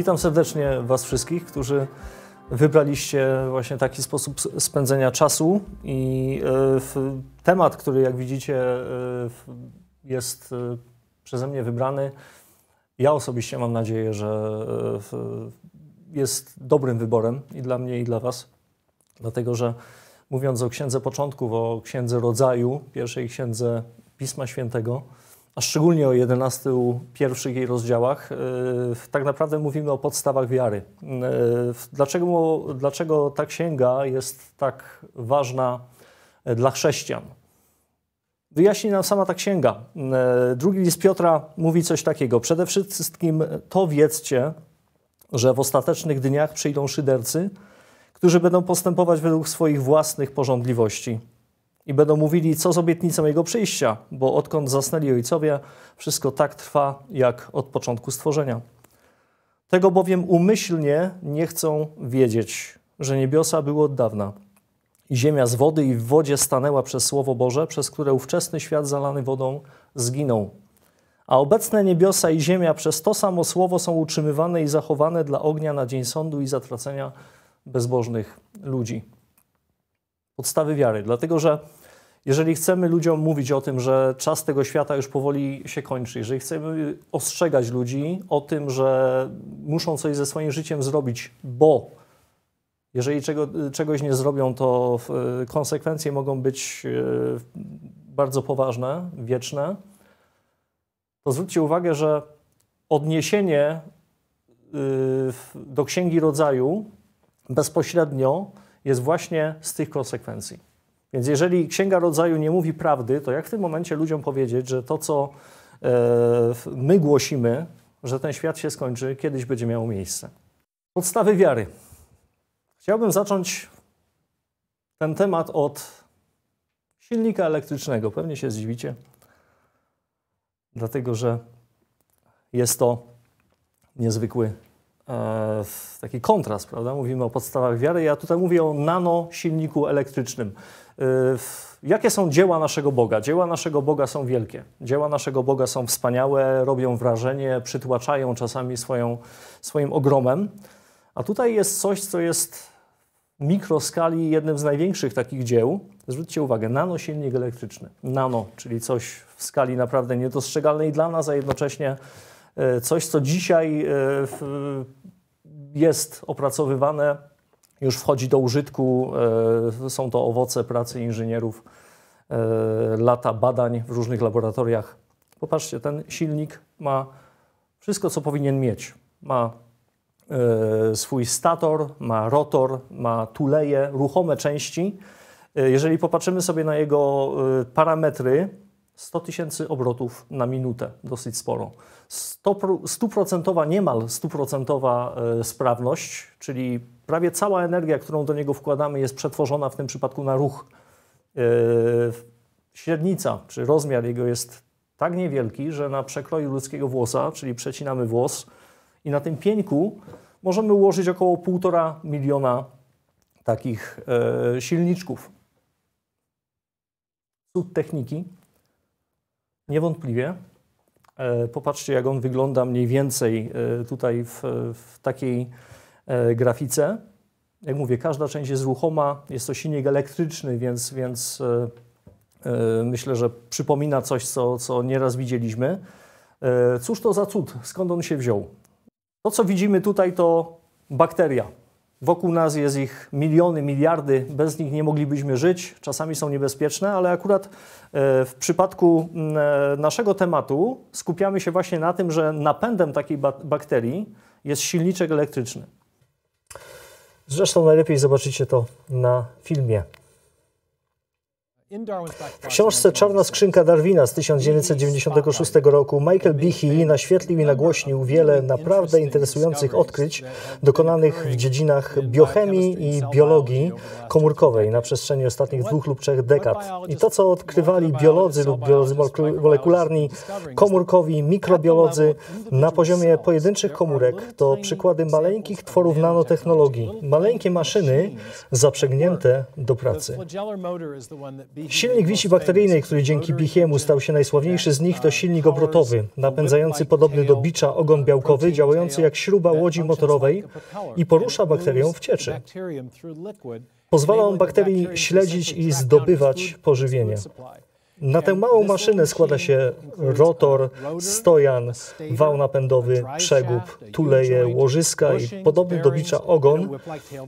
Witam serdecznie Was wszystkich, którzy wybraliście właśnie taki sposób spędzenia czasu i e, temat, który jak widzicie e, jest e, przeze mnie wybrany, ja osobiście mam nadzieję, że jest dobrym wyborem i dla mnie i dla Was, dlatego że mówiąc o Księdze Początków, o Księdze Rodzaju, pierwszej Księdze Pisma Świętego, a szczególnie o 11 pierwszych jej rozdziałach, e, tak naprawdę mówimy o podstawach wiary. E, dlaczego, dlaczego ta księga jest tak ważna e, dla chrześcijan? Wyjaśni nam sama ta księga. Drugi list Piotra mówi coś takiego. Przede wszystkim to wiedzcie, że w ostatecznych dniach przyjdą szydercy, którzy będą postępować według swoich własnych porządliwości i będą mówili, co z obietnicą jego przyjścia, bo odkąd zasnęli ojcowie, wszystko tak trwa, jak od początku stworzenia. Tego bowiem umyślnie nie chcą wiedzieć, że niebiosa były od dawna. Ziemia z wody i w wodzie stanęła przez Słowo Boże, przez które ówczesny świat zalany wodą zginął. A obecne niebiosa i ziemia przez to samo Słowo są utrzymywane i zachowane dla ognia na dzień sądu i zatracenia bezbożnych ludzi podstawy wiary. Dlatego, że jeżeli chcemy ludziom mówić o tym, że czas tego świata już powoli się kończy, jeżeli chcemy ostrzegać ludzi o tym, że muszą coś ze swoim życiem zrobić, bo jeżeli czego, czegoś nie zrobią, to e, konsekwencje mogą być e, bardzo poważne, wieczne, to zwróćcie uwagę, że odniesienie e, do Księgi Rodzaju bezpośrednio jest właśnie z tych konsekwencji. Więc jeżeli Księga Rodzaju nie mówi prawdy, to jak w tym momencie ludziom powiedzieć, że to, co e, my głosimy, że ten świat się skończy, kiedyś będzie miało miejsce? Podstawy wiary. Chciałbym zacząć ten temat od silnika elektrycznego. Pewnie się zdziwicie, dlatego że jest to niezwykły E, taki kontrast, prawda? Mówimy o podstawach wiary. Ja tutaj mówię o nanosilniku elektrycznym. E, jakie są dzieła naszego Boga? Dzieła naszego Boga są wielkie. Dzieła naszego Boga są wspaniałe, robią wrażenie, przytłaczają czasami swoją, swoim ogromem. A tutaj jest coś, co jest w mikroskali jednym z największych takich dzieł. Zwróćcie uwagę, nanosilnik elektryczny. Nano, czyli coś w skali naprawdę niedostrzegalnej dla nas, a jednocześnie E, coś, co dzisiaj e, jest opracowywane, już wchodzi do użytku. E, są to owoce pracy inżynierów, lata badań w różnych laboratoriach. Popatrzcie, ten silnik ma wszystko, co powinien mieć. Ma swój stator, ma rotor, ma tuleje, ruchome części. Jeżeli popatrzymy sobie na jego parametry, 100 tysięcy obrotów na minutę, dosyć sporo. 100% niemal 100% e, sprawność, czyli prawie cała energia, którą do niego wkładamy, jest przetworzona w tym przypadku na ruch. E, średnica czy rozmiar jego jest tak niewielki, że na przekroju ludzkiego włosa, czyli przecinamy włos, i na tym pieńku możemy ułożyć około 1,5 miliona takich e, silniczków. Cud techniki Niewątpliwie. E, popatrzcie, jak on wygląda mniej więcej e, tutaj w, w takiej e, grafice. Jak mówię, każda część jest ruchoma, jest to silnik elektryczny, więc, więc myślę, że przypomina coś, co, co nieraz widzieliśmy. Cóż to za cud? Skąd on się wziął? To, co widzimy tutaj, to bakteria. Wokół nas jest ich miliony, miliardy, bez nich nie moglibyśmy żyć, czasami są niebezpieczne, ale akurat e, w przypadku e, naszego tematu skupiamy się właśnie na tym, że napędem takiej bakterii jest silniczek elektryczny. Zresztą najlepiej zobaczycie to na filmie. W książce Czarna Skrzynka Darwina z 1996 roku Michael Behe naświetlił i nagłośnił wiele naprawdę interesujących odkryć dokonanych w dziedzinach biochemii i biologii komórkowej na przestrzeni ostatnich dwóch lub trzech dekad. I to, co odkrywali biolodzy lub biolodzy molekularni, komórkowi, mikrobiolodzy na poziomie pojedynczych komórek, to przykłady maleńkich tworów nanotechnologii, maleńkie maszyny zaprzęgnięte do pracy. Silnik wisi bakteryjnej, który dzięki Bichiemu stał się najsławniejszy z nich, to silnik obrotowy, napędzający podobny do bicza ogon białkowy, działający jak śruba łodzi motorowej i porusza bakterię w cieczy. Pozwala on bakterii śledzić i zdobywać pożywienie. Na tę małą maszynę składa się rotor, stojan, wał napędowy, przegub, tuleje, łożyska i podobny do bicza ogon,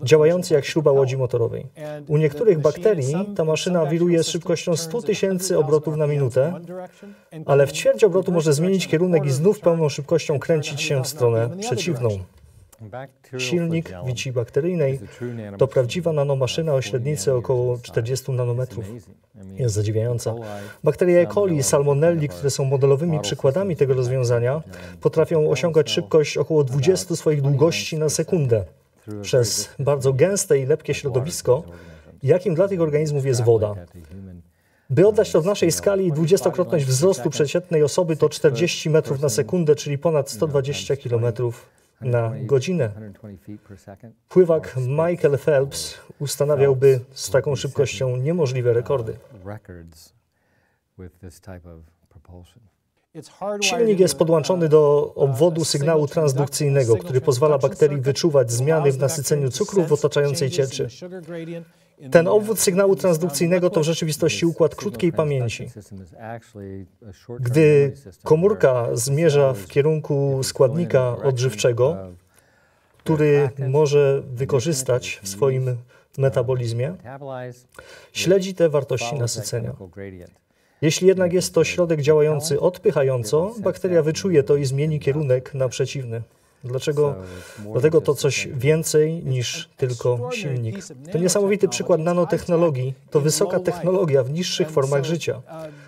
działający jak śruba łodzi motorowej. U niektórych bakterii ta maszyna wiruje z szybkością 100 tysięcy obrotów na minutę, ale w ćwierć obrotu może zmienić kierunek i znów pełną szybkością kręcić się w stronę przeciwną. Silnik wici bakteryjnej to prawdziwa nanomaszyna o średnicy około 40 nanometrów. Jest zadziwiająca. Bakterie E. coli i salmonelli, które są modelowymi przykładami tego rozwiązania, potrafią osiągać szybkość około 20 swoich długości na sekundę. Przez bardzo gęste i lepkie środowisko, jakim dla tych organizmów jest woda. By oddać to w naszej skali, dwudziestokrotność wzrostu przeciętnej osoby to 40 metrów na sekundę, czyli ponad 120 kilometrów na godzinę. Pływak Michael Phelps ustanawiałby z taką szybkością niemożliwe uh, rekordy. Silnik jest podłączony uh, do uh, obwodu sygnału transdukcyjnego, który pozwala bakterii wyczuwać zmiany w nasyceniu cukrów w otaczającej cieczy. Ten obwód sygnału transdukcyjnego to w rzeczywistości układ krótkiej pamięci. Gdy komórka zmierza w kierunku składnika odżywczego, który może wykorzystać w swoim metabolizmie, śledzi te wartości nasycenia. Jeśli jednak jest to środek działający odpychająco, bakteria wyczuje to i zmieni kierunek na przeciwny. Dlaczego, dlatego to coś więcej niż tylko silnik. To niesamowity przykład nanotechnologii, to wysoka technologia w niższych formach życia. Uh,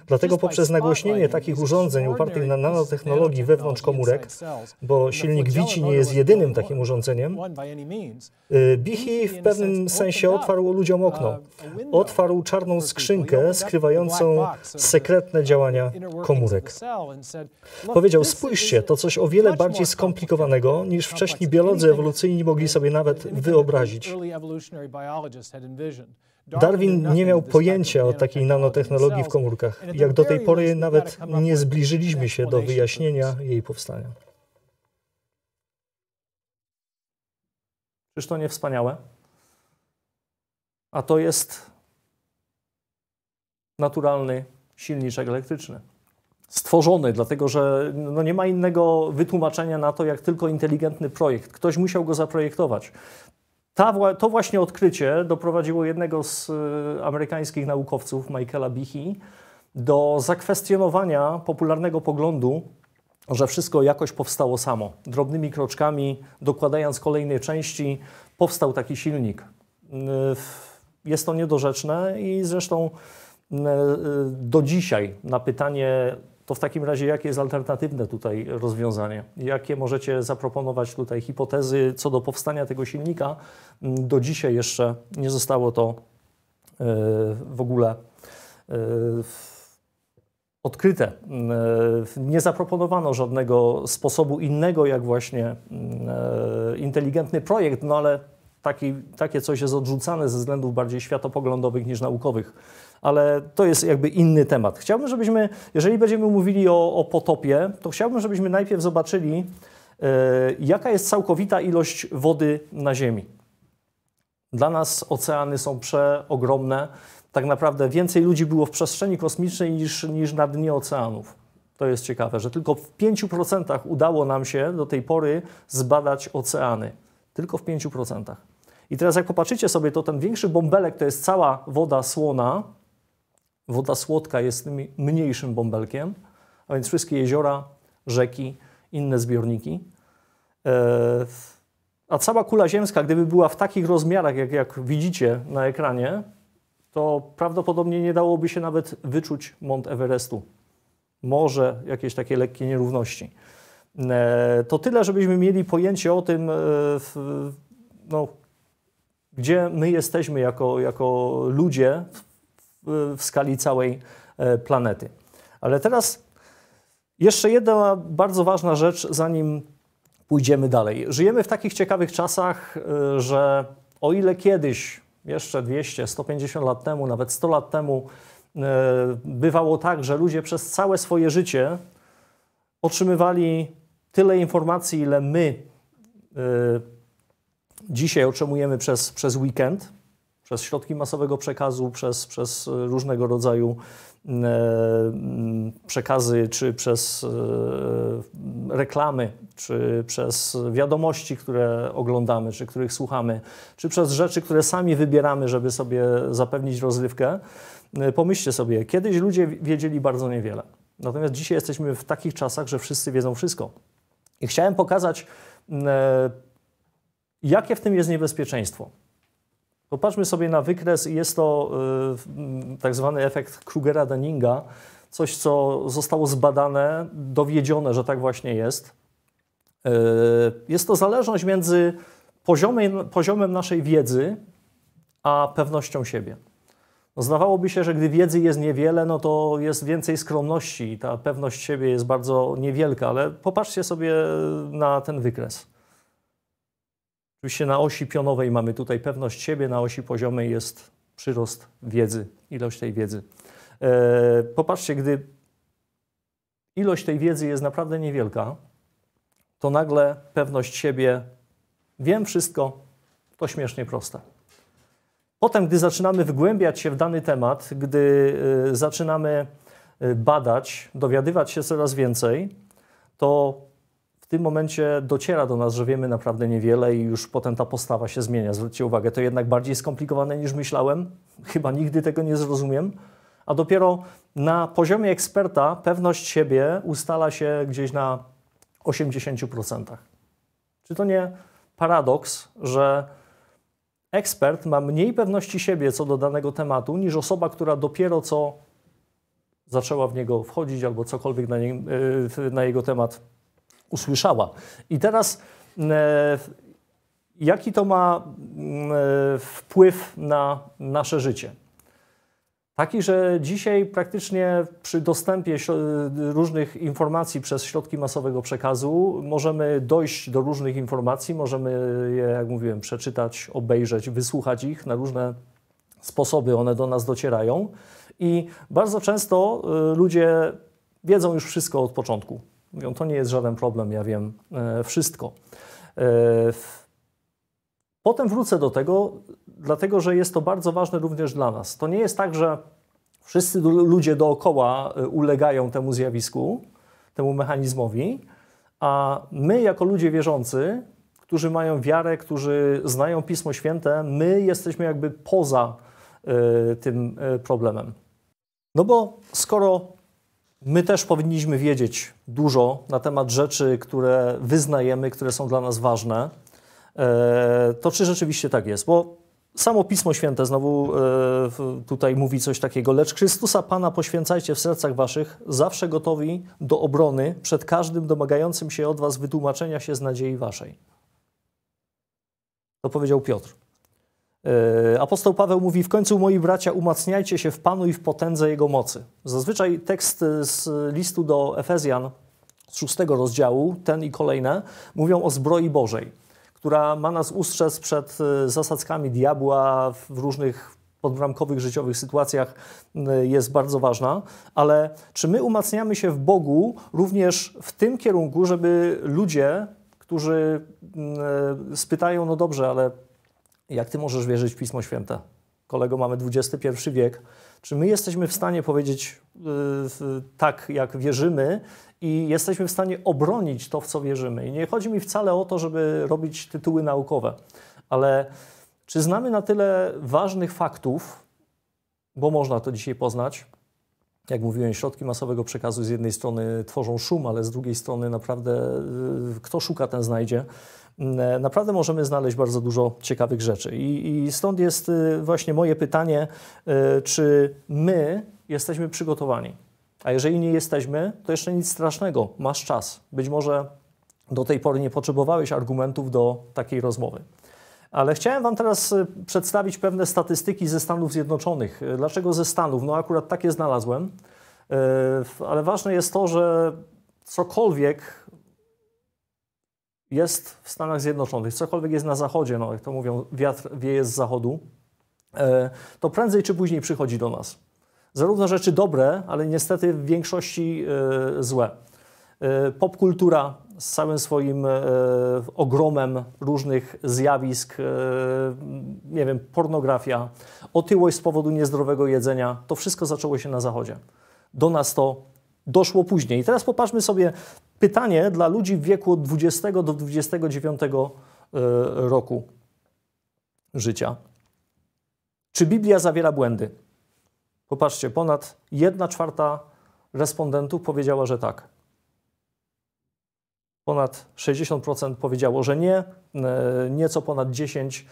Dlatego poprzez nagłośnienie takich urządzeń opartych na nanotechnologii wewnątrz komórek, bo silnik Wici nie jest jedynym takim urządzeniem, Bihi y, w pewnym sensie otwarł ludziom uh, okno. Otwarł czarną skrzynkę skrywającą sekretne uh, działania komórek. Powiedział, spójrzcie, to coś o wiele bardziej skomplikowanego niż wcześniej biolodzy ewolucyjni mogli sobie nawet wyobrazić. Darwin nie miał pojęcia o takiej nanotechnologii w komórkach. Jak do tej pory nawet nie zbliżyliśmy się do wyjaśnienia jej powstania. Czyż to nie wspaniałe? A to jest naturalny silniczek elektryczny. Stworzony, dlatego że no nie ma innego wytłumaczenia na to, jak tylko inteligentny projekt. Ktoś musiał go zaprojektować. Ta, to właśnie odkrycie doprowadziło jednego z e, amerykańskich naukowców, Michaela Bichy, do zakwestionowania popularnego poglądu, że wszystko jakoś powstało samo. Drobnymi kroczkami, dokładając kolejne części, powstał taki silnik. E, jest to niedorzeczne i zresztą e, do dzisiaj na pytanie, to w takim razie jakie jest alternatywne tutaj rozwiązanie? Jakie możecie zaproponować tutaj hipotezy co do powstania tego silnika? Mm, do dzisiaj jeszcze nie zostało to e, w ogóle e, odkryte. Mm, e, nie zaproponowano żadnego sposobu innego, jak właśnie mm, inteligentny projekt, no ale taki, takie coś jest odrzucane ze względów bardziej światopoglądowych niż naukowych ale to jest jakby inny temat. Chciałbym, żebyśmy, jeżeli będziemy mówili o, o potopie, to chciałbym, żebyśmy najpierw zobaczyli, yy, jaka jest całkowita ilość wody na Ziemi. Dla nas oceany są przeogromne. Tak naprawdę więcej ludzi było w przestrzeni kosmicznej niż, niż na dnie oceanów. To jest ciekawe, że tylko w 5% udało nam się do tej pory zbadać oceany. Tylko w 5%. I teraz jak popatrzycie sobie, to ten większy bąbelek to jest cała woda słona, Woda słodka jest tym mniejszym bąbelkiem, a więc wszystkie jeziora, rzeki, inne zbiorniki. E, a cała kula ziemska, gdyby była w takich rozmiarach, jak, jak widzicie na ekranie, to prawdopodobnie nie dałoby się nawet wyczuć Mont Everestu. Może jakieś takie lekkie nierówności. E, to tyle, żebyśmy mieli pojęcie o tym, e, no, gdzie my jesteśmy jako, jako ludzie w skali całej e, planety. Ale teraz jeszcze jedna bardzo ważna rzecz, zanim pójdziemy dalej. Żyjemy w takich ciekawych czasach, e, że o ile kiedyś, jeszcze 200, 150 lat temu, nawet 100 lat temu, e, bywało tak, że ludzie przez całe swoje życie otrzymywali tyle informacji, ile my dzisiaj otrzymujemy przez, przez weekend przez środki masowego przekazu, przez, przez różnego rodzaju mm, e, mm, przekazy, czy przez e, reklamy, czy przez wiadomości, które oglądamy, czy których słuchamy, czy przez rzeczy, które sami wybieramy, żeby sobie zapewnić rozrywkę. E, pomyślcie sobie, kiedyś ludzie wiedzieli bardzo niewiele. Natomiast dzisiaj jesteśmy w takich czasach, że wszyscy wiedzą wszystko. I chciałem pokazać, mm, jakie w tym jest niebezpieczeństwo. Popatrzmy sobie na wykres, i jest to y, mm, tak zwany efekt Krugera-Denninga, coś co zostało zbadane, dowiedzione, że tak właśnie jest. Y, jest to zależność między poziomem, poziomem naszej wiedzy a pewnością siebie. No zdawałoby się, że gdy wiedzy jest niewiele, no to jest więcej skromności i ta pewność siebie jest bardzo niewielka, ale popatrzcie sobie na ten wykres. Oczywiście na osi pionowej mamy tutaj pewność siebie, na osi poziomej jest przyrost wiedzy, ilość tej wiedzy. E, popatrzcie, gdy ilość tej wiedzy jest naprawdę niewielka, to nagle pewność siebie, wiem wszystko, to śmiesznie proste. Potem, gdy zaczynamy wgłębiać się w dany temat, gdy e, zaczynamy e, badać, dowiadywać się coraz więcej, to tym momencie dociera do nas, że wiemy naprawdę niewiele i już potem ta postawa się zmienia. Zwróćcie uwagę, to jednak bardziej skomplikowane niż myślałem. Chyba nigdy tego nie zrozumiem. A dopiero na poziomie eksperta pewność siebie ustala się gdzieś na 80%. Czy to nie paradoks, że ekspert ma mniej pewności siebie co do danego tematu niż osoba, która dopiero co zaczęła w niego wchodzić albo cokolwiek na, nie, y, na jego temat usłyszała. I teraz e, jaki to ma mm, e, wpływ na nasze życie? Taki, że dzisiaj praktycznie przy dostępie e, różnych informacji przez środki masowego przekazu możemy dojść do różnych informacji, możemy je, jak mówiłem, przeczytać, obejrzeć, wysłuchać ich na różne sposoby, one do nas docierają. I bardzo często ludzie wiedzą już wszystko od początku. Mówią, to nie jest żaden problem, ja wiem e, wszystko. E, potem wrócę do tego, dlatego że jest to bardzo ważne również dla nas. To nie jest tak, że wszyscy ludzie dookoła e, ulegają temu zjawisku, temu mechanizmowi, a my, jako ludzie wierzący, którzy mają wiarę, którzy znają Pismo Święte, my jesteśmy jakby poza tym problemem. No bo skoro My też powinniśmy wiedzieć dużo na temat rzeczy, które wyznajemy, które są dla nas ważne. E, to czy rzeczywiście tak jest? Bo samo Pismo Święte znowu e, tutaj mówi coś takiego. Lecz Chrystusa Pana poświęcajcie w sercach waszych, zawsze gotowi do obrony przed każdym domagającym się od was wytłumaczenia się z nadziei waszej. To powiedział Piotr. E, apostoł Paweł mówi: W końcu, moi bracia, umacniajcie się w Panu i w potędze Jego mocy. Zazwyczaj tekst e, z listu do Efezjan z szóstego rozdziału, ten i kolejne, mówią o zbroi Bożej, która ma nas ustrzec przed e, zasadzkami diabła w różnych podbramkowych życiowych sytuacjach jest bardzo ważna, ale czy my umacniamy się w Bogu również w tym kierunku, żeby ludzie, którzy mm, spytają, no dobrze, ale jak ty możesz wierzyć w Pismo Święte? Kolego, mamy XXI wiek. Czy my jesteśmy w stanie powiedzieć yy, tak, jak wierzymy, i jesteśmy w stanie obronić to, w co wierzymy? I nie chodzi mi wcale o to, żeby robić tytuły naukowe, ale czy znamy na tyle ważnych faktów, bo można to dzisiaj poznać, jak mówiłem, środki masowego przekazu z jednej strony tworzą szum, ale z drugiej strony naprawdę y, kto szuka, ten znajdzie. E, naprawdę możemy znaleźć bardzo dużo ciekawych rzeczy. I, i stąd jest y, właśnie moje pytanie, y, czy my jesteśmy przygotowani? A jeżeli nie jesteśmy, to jeszcze nic strasznego, masz czas. Być może do tej pory nie potrzebowałeś argumentów do takiej rozmowy. Ale chciałem Wam teraz y, przedstawić pewne statystyki ze Stanów Zjednoczonych. Dlaczego ze Stanów? No akurat takie znalazłem, ale ważne jest to, że cokolwiek jest w Stanach Zjednoczonych, cokolwiek jest na zachodzie, no jak to mówią, wiatr wieje z zachodu, e, to prędzej czy później przychodzi do nas. Zarówno rzeczy dobre, ale niestety w większości e, złe. E, popkultura z całym swoim ogromem różnych zjawisk, nie wiem, pornografia, otyłość z powodu niezdrowego jedzenia, to wszystko zaczęło się na Zachodzie. Do nas to doszło później. I teraz popatrzmy sobie pytanie dla ludzi w wieku od 20 do 29 e, roku życia. Czy Biblia zawiera błędy? Popatrzcie, ponad 1 czwarta respondentów powiedziała, że tak. Ponad 60% powiedziało, że nie. E, nieco ponad 10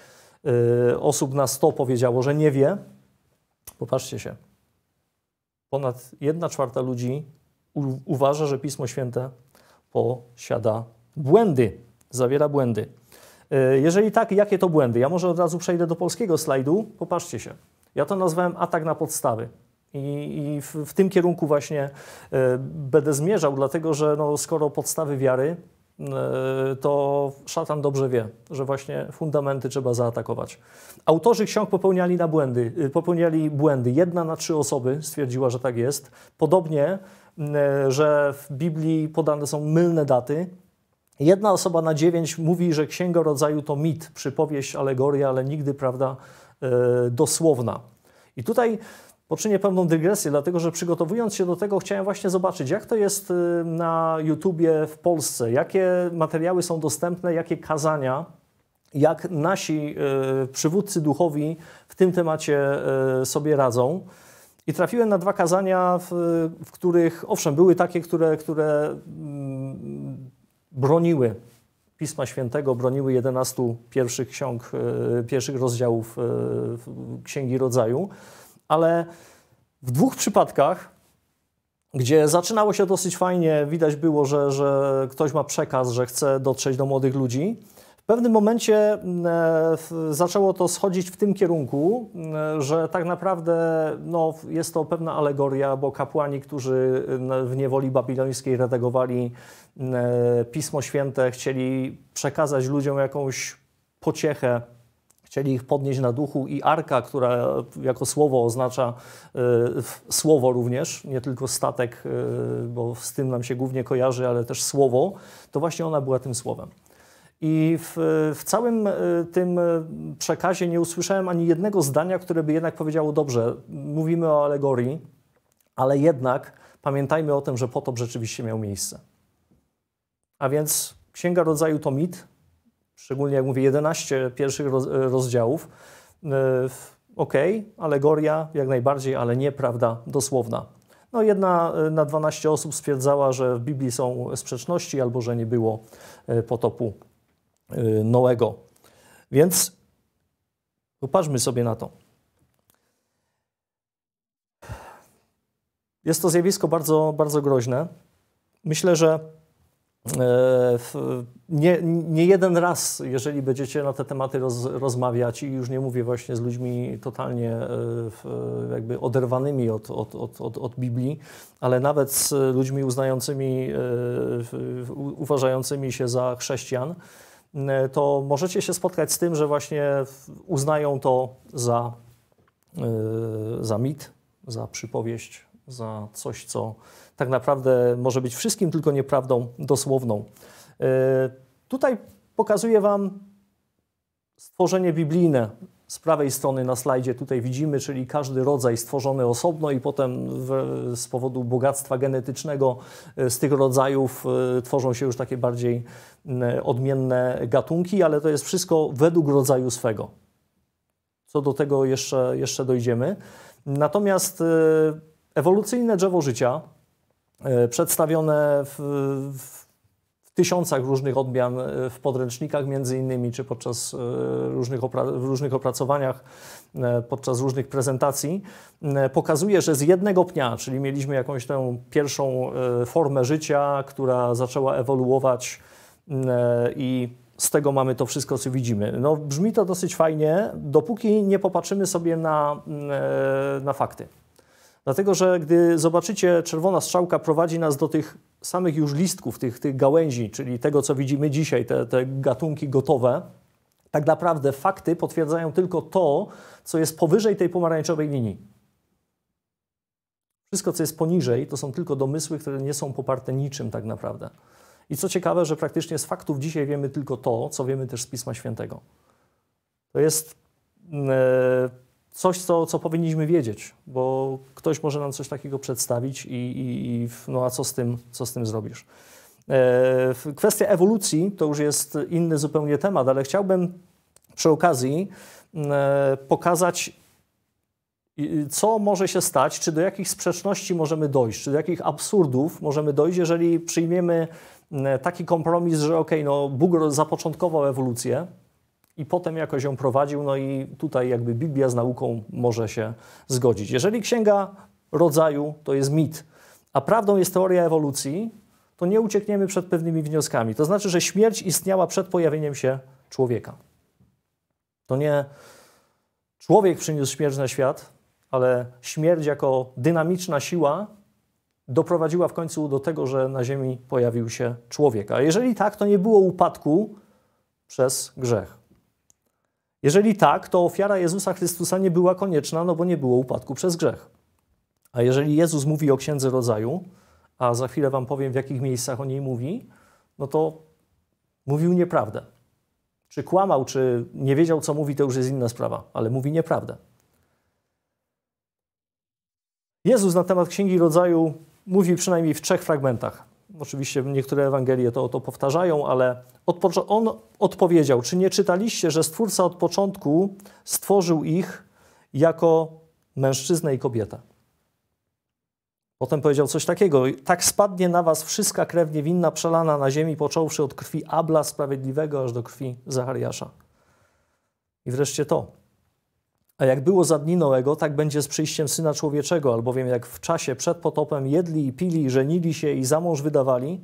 e, osób na 100 powiedziało, że nie wie. Popatrzcie się. Ponad 1 czwarta ludzi uważa, że Pismo Święte posiada błędy, zawiera błędy. E, jeżeli tak, jakie to błędy? Ja może od razu przejdę do polskiego slajdu. Popatrzcie się. Ja to nazwałem atak na podstawy. I, w, w tym kierunku właśnie e, będę zmierzał, dlatego że no, skoro podstawy wiary, e, to szatan dobrze wie, że właśnie fundamenty trzeba zaatakować. Autorzy ksiąg popełniali, na błędy, y, popełniali błędy. Jedna na trzy osoby stwierdziła, że tak jest. Podobnie E, że w Biblii podane są mylne daty. Jedna osoba na dziewięć mówi, że księga rodzaju to mit, przypowieść, alegoria, ale nigdy prawda e, dosłowna. I tutaj poczynię pewną dygresję, dlatego że przygotowując się do tego, chciałem właśnie zobaczyć, jak to jest e, na YouTubie w Polsce, jakie materiały są dostępne, jakie kazania, jak nasi przywódcy duchowi w tym temacie sobie radzą. I trafiłem na dwa kazania, w, w których, owszem, były takie, które, które mm, broniły Pisma Świętego, broniły 11 pierwszych ksiąg, e, pierwszych rozdziałów e, Księgi Rodzaju, ale w dwóch przypadkach, gdzie zaczynało się dosyć fajnie, widać było, że, że ktoś ma przekaz, że chce dotrzeć do młodych ludzi, w pewnym momencie mm, e, zaczęło to schodzić w tym kierunku, mm, że tak naprawdę no, jest to pewna alegoria, bo kapłani, którzy mm, w niewoli babilońskiej redagowali e, Pismo Święte, chcieli przekazać ludziom jakąś pociechę, chcieli ich podnieść na duchu i arka, która jako słowo oznacza e, słowo również, nie tylko statek, bo z tym nam się głównie kojarzy, ale też słowo, to właśnie ona była tym słowem. I w, w, całym e, tym e, przekazie nie usłyszałem ani jednego zdania, które by jednak powiedziało: Dobrze, mówimy o alegorii, ale jednak pamiętajmy o tym, że potop rzeczywiście miał miejsce. A więc Księga Rodzaju to mit, szczególnie jak mówię, 11 pierwszych e, rozdziałów. Ok, alegoria jak najbardziej, ale nieprawda dosłowna. No jedna na 12 osób stwierdzała, że w Biblii są sprzeczności albo że nie było potopu Y, Noego. Więc popatrzmy sobie na to. Jest to zjawisko bardzo, bardzo groźne. Myślę, że e, nie, nie jeden raz, jeżeli będziecie na te tematy roz, rozmawiać, i już nie mówię właśnie z ludźmi totalnie e, jakby oderwanymi od, od, od, od, od Biblii, ale nawet z ludźmi uznającymi, e, uważającymi się za chrześcijan, E, to możecie się spotkać z tym, że właśnie uznają to za, e, za mit, za przypowieść, za coś, co tak naprawdę może być wszystkim, tylko nieprawdą dosłowną. E, tutaj pokazuję Wam stworzenie biblijne z prawej strony na slajdzie tutaj widzimy, czyli każdy rodzaj stworzony osobno i potem w, z powodu bogactwa genetycznego e, z tych rodzajów e, tworzą się już takie bardziej odmienne gatunki, ale to jest wszystko według rodzaju swego. Co do tego jeszcze, jeszcze dojdziemy. Natomiast e, ewolucyjne drzewo życia przedstawione w, w tysiącach różnych odmian e, w podręcznikach, między innymi, czy podczas e, różnych, różnych opracowaniach, e, podczas różnych prezentacji, pokazuje, że z jednego pnia, czyli mieliśmy jakąś tę pierwszą formę życia, która zaczęła ewoluować i z tego mamy to wszystko, co widzimy. No, brzmi to dosyć fajnie, dopóki nie popatrzymy sobie na, na fakty. Dlatego, że gdy zobaczycie, czerwona strzałka prowadzi nas do tych samych już listków, tych, tych gałęzi, czyli tego, co widzimy dzisiaj, te, te gatunki gotowe, tak naprawdę fakty potwierdzają tylko to, co jest powyżej tej pomarańczowej linii. Wszystko, co jest poniżej, to są tylko domysły, które nie są poparte niczym tak naprawdę. I co ciekawe, że praktycznie z faktów dzisiaj wiemy tylko to, co wiemy też z Pisma Świętego. To jest mm, e, coś, co, co powinniśmy wiedzieć, bo ktoś może nam coś takiego przedstawić i, i, i no a co z tym, co z tym zrobisz? E, kwestia ewolucji to już jest inny zupełnie temat, ale chciałbym przy okazji e, pokazać, co może się stać, czy do jakich sprzeczności możemy dojść, czy do jakich absurdów możemy dojść, jeżeli przyjmiemy e, taki kompromis, że ok, no Bóg zapoczątkował ewolucję, i potem jakoś ją prowadził, no i tutaj jakby Biblia z nauką może się zgodzić. Jeżeli księga rodzaju to jest mit, a prawdą jest teoria ewolucji, to nie uciekniemy przed pewnymi wnioskami. To znaczy, że śmierć istniała przed pojawieniem się człowieka. To nie człowiek przyniósł śmierć na świat, ale śmierć jako dynamiczna siła doprowadziła w końcu do tego, że na Ziemi pojawił się człowiek. A jeżeli tak, to nie było upadku przez grzech. Jeżeli tak, to ofiara Jezusa Chrystusa nie była konieczna, no bo nie było upadku przez grzech. A jeżeli Jezus mówi o księdze rodzaju, a za chwilę wam powiem, w jakich miejscach o niej mówi, no to mówił nieprawdę. Czy kłamał, czy nie wiedział, co mówi, to już jest inna sprawa, ale mówi nieprawdę. Jezus na temat księgi rodzaju mówi przynajmniej w trzech fragmentach. Oczywiście niektóre Ewangelie to, to powtarzają, ale on odpowiedział: Czy nie czytaliście, że Stwórca od początku stworzył ich jako mężczyznę i kobietę? Potem powiedział coś takiego: Tak spadnie na was wszystka krew niewinna przelana na ziemi, począwszy od krwi Abla Sprawiedliwego aż do krwi Zachariasza. I wreszcie to. A jak było za dni Noego, tak będzie z przyjściem Syna Człowieczego, albowiem jak w czasie przed potopem jedli i pili, żenili się i za mąż wydawali,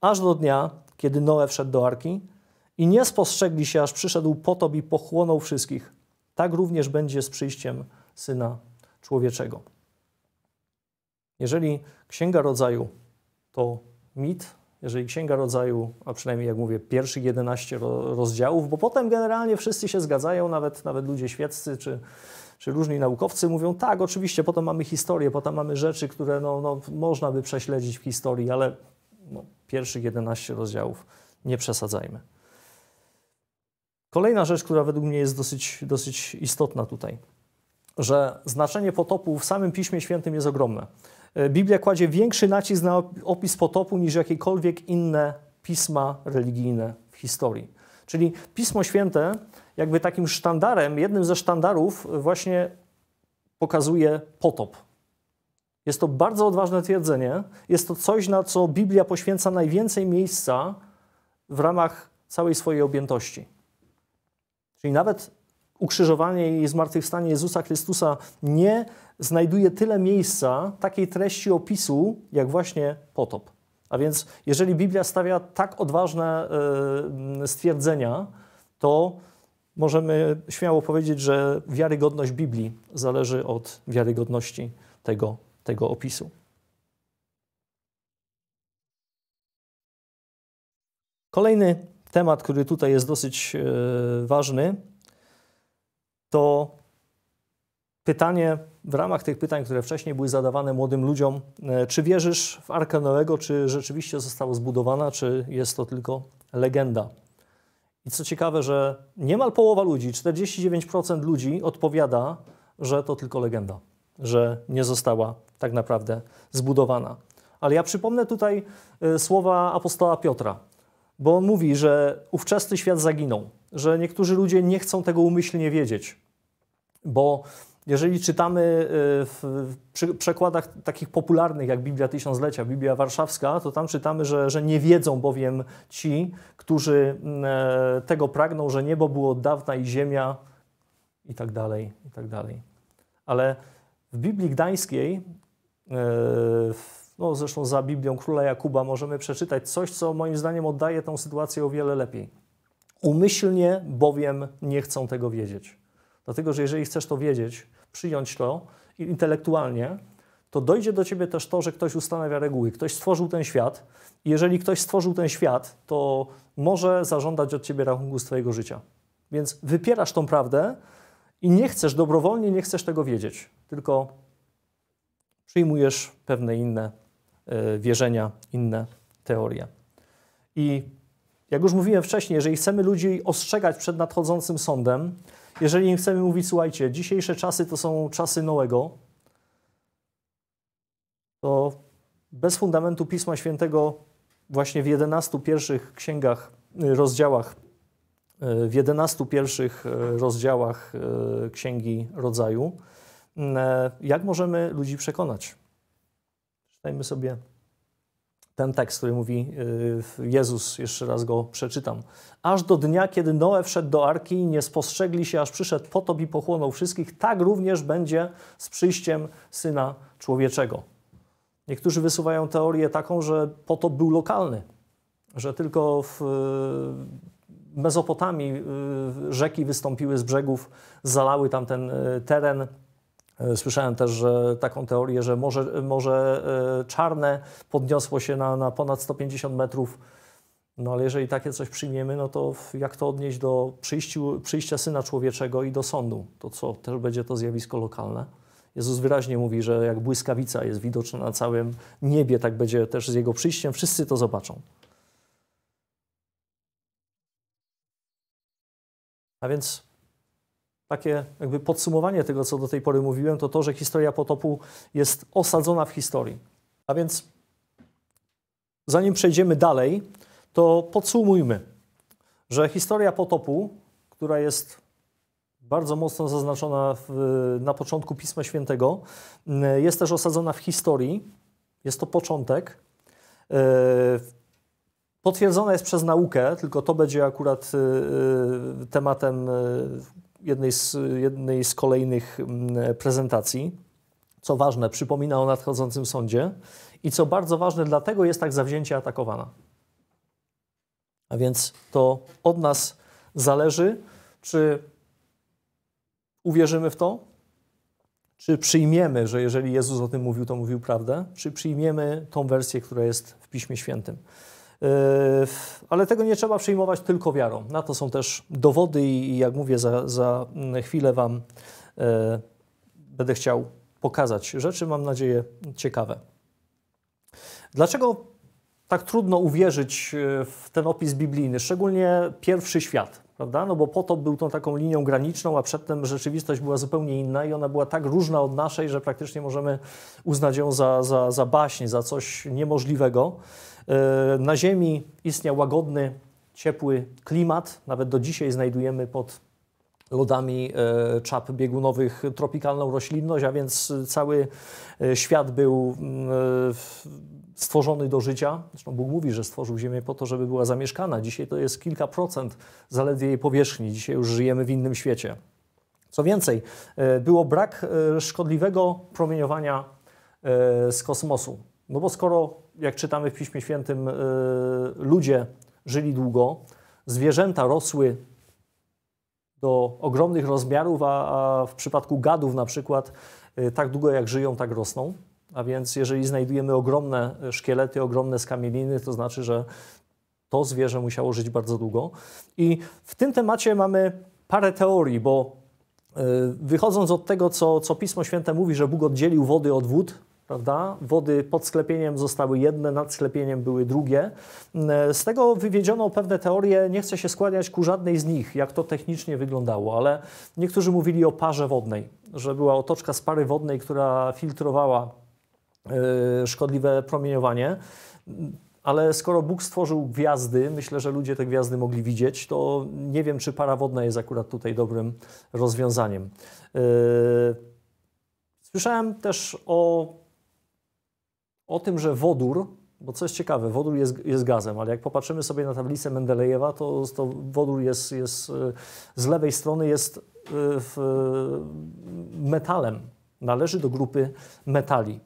aż do dnia, kiedy Noe wszedł do Arki i nie spostrzegli się, aż przyszedł potop i pochłonął wszystkich. Tak również będzie z przyjściem Syna Człowieczego. Jeżeli Księga Rodzaju to mit, jeżeli Księga Rodzaju, a przynajmniej jak mówię, pierwszych 11 rozdziałów, bo potem generalnie wszyscy się zgadzają, nawet, nawet ludzie świeccy czy, czy różni naukowcy mówią, tak, oczywiście, potem mamy historię, potem mamy rzeczy, które no, no można by prześledzić w historii, ale no, pierwszych 11 rozdziałów nie przesadzajmy. Kolejna rzecz, która według mnie jest dosyć, dosyć istotna tutaj, że znaczenie potopu w samym Piśmie Świętym jest ogromne. E, Biblia kładzie większy nacisk na opis potopu niż jakiekolwiek inne pisma religijne w historii. Czyli Pismo Święte, jakby takim sztandarem, jednym ze sztandarów, właśnie pokazuje potop. Jest to bardzo odważne twierdzenie. Jest to coś, na co Biblia poświęca najwięcej miejsca w ramach całej swojej objętości. Czyli nawet ukrzyżowanie i zmartwychwstanie Jezusa Chrystusa nie znajduje tyle miejsca, takiej treści opisu, jak właśnie potop. A więc, jeżeli Biblia stawia tak odważne e, stwierdzenia, to możemy śmiało powiedzieć, że wiarygodność Biblii zależy od wiarygodności tego, tego opisu. Kolejny temat, który tutaj jest dosyć e, ważny, to pytanie w ramach tych pytań, które wcześniej były zadawane młodym ludziom, e, czy wierzysz w Arkę Nowego, czy rzeczywiście została zbudowana, czy jest to tylko legenda? I co ciekawe, że niemal połowa ludzi, 49% ludzi odpowiada, że to tylko legenda, że nie została tak naprawdę zbudowana. Ale ja przypomnę tutaj e, słowa apostoła Piotra, bo on mówi, że ówczesny świat zaginął, że niektórzy ludzie nie chcą tego umyślnie wiedzieć, bo jeżeli czytamy e, w przekładach takich popularnych jak Biblia Tysiąclecia, Biblia Warszawska, to tam czytamy, że, że nie wiedzą bowiem ci, którzy e, tego pragną, że niebo było od dawna i ziemia i tak dalej, i tak dalej. Ale w Biblii Gdańskiej, e, no zresztą za Biblią Króla Jakuba możemy przeczytać coś, co moim zdaniem oddaje tę sytuację o wiele lepiej. Umyślnie bowiem nie chcą tego wiedzieć. Dlatego, że jeżeli chcesz to wiedzieć, przyjąć to intelektualnie, to dojdzie do ciebie też to, że ktoś ustanawia reguły, ktoś stworzył ten świat. I jeżeli ktoś stworzył ten świat, to może zażądać od ciebie rachunku z twojego życia. Więc wypierasz tą prawdę i nie chcesz dobrowolnie, nie chcesz tego wiedzieć, tylko przyjmujesz pewne inne e, wierzenia, inne teorie. I jak już mówiłem wcześniej, jeżeli chcemy ludzi ostrzegać przed nadchodzącym sądem, jeżeli im chcemy mówić, słuchajcie, dzisiejsze czasy to są czasy Noego, to bez fundamentu Pisma Świętego właśnie w 11 pierwszych księgach, y, rozdziałach, y, w 11 pierwszych y, rozdziałach Księgi Rodzaju, jak możemy ludzi przekonać? Czytajmy sobie ten tekst, który mówi y, Jezus, jeszcze raz go przeczytam. Aż do dnia, kiedy Noe wszedł do arki, nie spostrzegli się, aż przyszedł potop i pochłonął wszystkich, tak również będzie z przyjściem syna człowieczego. Niektórzy wysuwają teorię taką, że potop był lokalny, że tylko w y, Mezopotamii y, rzeki wystąpiły z brzegów, zalały tamten teren E, słyszałem też że taką teorię, że Morze, może e, Czarne podniosło się na, na ponad 150 metrów. No ale jeżeli takie coś przyjmiemy, no to jak to odnieść do przyjściu, przyjścia Syna Człowieczego i do sądu? To co, też będzie to zjawisko lokalne? Jezus wyraźnie mówi, że jak błyskawica jest widoczna na całym niebie, tak będzie też z Jego przyjściem. Wszyscy to zobaczą. A więc takie jakby podsumowanie tego, co do tej pory mówiłem, to to, że historia potopu jest osadzona w historii. A więc zanim przejdziemy dalej, to podsumujmy, że historia potopu, która jest bardzo mocno zaznaczona w, na początku Pisma Świętego, jest też osadzona w historii, jest to początek. E, potwierdzona jest przez naukę, tylko to będzie akurat e, e, tematem jednej z, jednej z kolejnych mm, prezentacji. Co ważne, przypomina o nadchodzącym sądzie i co bardzo ważne, dlatego jest tak zawzięcie atakowana. A więc to od nas zależy, czy uwierzymy w to, czy przyjmiemy, że jeżeli Jezus o tym mówił, to mówił prawdę, czy przyjmiemy tą wersję, która jest w Piśmie Świętym. E, ale tego nie trzeba przyjmować tylko wiarą. Na to są też dowody i jak mówię, za, za mm, chwilę Wam e, będę chciał pokazać rzeczy, mam nadzieję, ciekawe. Dlaczego tak trudno uwierzyć e, w ten opis biblijny, szczególnie pierwszy świat? Prawda? No bo po to był tą taką linią graniczną, a przedtem rzeczywistość była zupełnie inna i ona była tak różna od naszej, że praktycznie możemy uznać ją za, za, za baśń, za coś niemożliwego. E, na Ziemi istniał łagodny, ciepły klimat. Nawet do dzisiaj znajdujemy pod lodami e, czap biegunowych tropikalną roślinność, a więc cały e, świat był mm, stworzony do życia. Zresztą Bóg mówi, że stworzył Ziemię po to, żeby była zamieszkana. Dzisiaj to jest kilka procent zaledwie jej powierzchni. Dzisiaj już żyjemy w innym świecie. Co więcej, było brak szkodliwego promieniowania z kosmosu. No bo skoro jak czytamy w Piśmie Świętym, e, ludzie żyli długo, zwierzęta rosły do ogromnych rozmiarów, a, w przypadku gadów na przykład e, tak długo jak żyją, tak rosną. A więc jeżeli znajdujemy ogromne szkielety, ogromne skamieliny, to znaczy, że to zwierzę musiało żyć bardzo długo. I w tym temacie mamy parę teorii, bo e, wychodząc od tego, co, co Pismo Święte mówi, że Bóg oddzielił wody od wód, prawda? Wody pod sklepieniem zostały jedne, nad sklepieniem były drugie. E, z tego wywiedziono pewne teorie, nie chcę się skłaniać ku żadnej z nich, jak to technicznie wyglądało, ale niektórzy mówili o parze wodnej, że była otoczka z pary wodnej, która filtrowała e, szkodliwe promieniowanie. Ale skoro Bóg stworzył gwiazdy, myślę, że ludzie te gwiazdy mogli widzieć, to nie wiem, czy para wodna jest akurat tutaj dobrym rozwiązaniem. E, słyszałem też o o tym, że wodór, bo co jest ciekawe, wodór jest, jest gazem, ale jak popatrzymy sobie na tablicę Mendelejewa, to, to wodór jest, jest e, z lewej strony jest e, e, metalem, należy do grupy metali.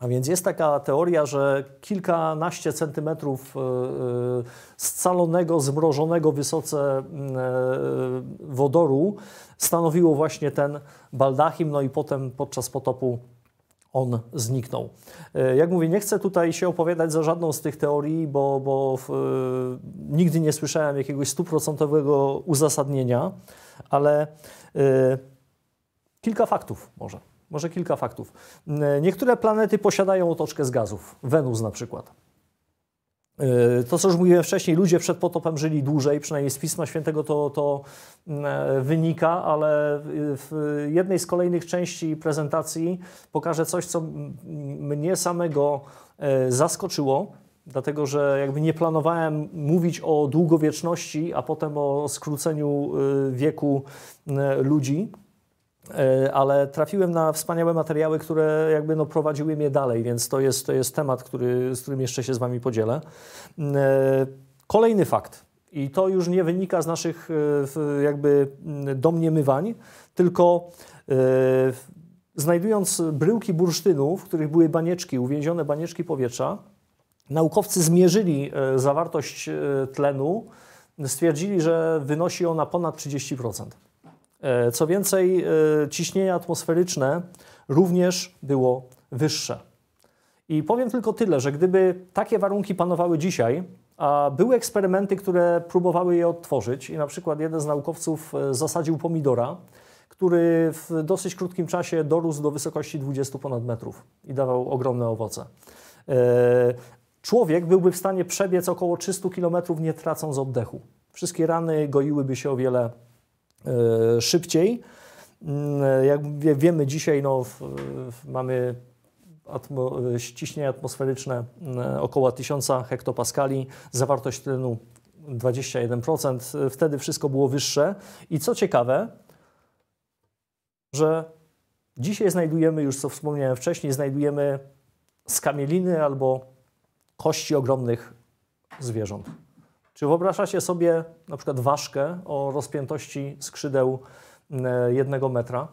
A więc jest taka teoria, że kilkanaście centymetrów scalonego, zmrożonego wysoce wodoru stanowiło właśnie ten baldachim, no i potem podczas potopu on zniknął. E, jak mówię, nie chcę tutaj się opowiadać za żadną z tych teorii, bo, bo w, y, nigdy nie słyszałem jakiegoś stuprocentowego uzasadnienia, ale y, kilka faktów może. Może kilka faktów. Niektóre planety posiadają otoczkę z gazów, Wenus na przykład. E, to, co już mówiłem wcześniej, ludzie przed potopem żyli dłużej, przynajmniej z Pisma Świętego to, to e, wynika, ale w jednej z kolejnych części prezentacji pokażę coś, co mnie samego e, zaskoczyło, dlatego że jakby nie planowałem mówić o długowieczności, a potem o skróceniu wieku ludzi. E, ale trafiłem na wspaniałe materiały, które jakby no prowadziły mnie dalej, więc to jest, to jest temat, który, z którym jeszcze się z Wami podzielę. E, kolejny fakt. I to już nie wynika z naszych e, jakby mm, domniemywań, tylko znajdując bryłki bursztynu, w których były banieczki, uwięzione banieczki powietrza, naukowcy zmierzyli zawartość tlenu, stwierdzili, że wynosi ona ponad 30%. E, co więcej, e, ciśnienie atmosferyczne również było wyższe. I powiem tylko tyle, że gdyby takie warunki panowały dzisiaj, a były eksperymenty, które próbowały je odtworzyć, i na przykład jeden z naukowców e, zasadził pomidora, który w dosyć krótkim czasie dorósł do wysokości 20 ponad metrów i dawał ogromne owoce. Człowiek byłby w stanie przebiec około 300 km nie tracąc oddechu. Wszystkie rany goiłyby się o wiele E, szybciej. Mm, e, jak wiemy dzisiaj, no, mamy atmo, ciśnienie atmosferyczne mm, e, około 1000 hektopaskali, zawartość tlenu 21%. Wtedy wszystko było wyższe. I co ciekawe, że dzisiaj znajdujemy, już co wspomniałem wcześniej, znajdujemy skamieliny albo kości ogromnych zwierząt. Czy wyobrażacie sobie na przykład ważkę o rozpiętości skrzydeł e, jednego metra?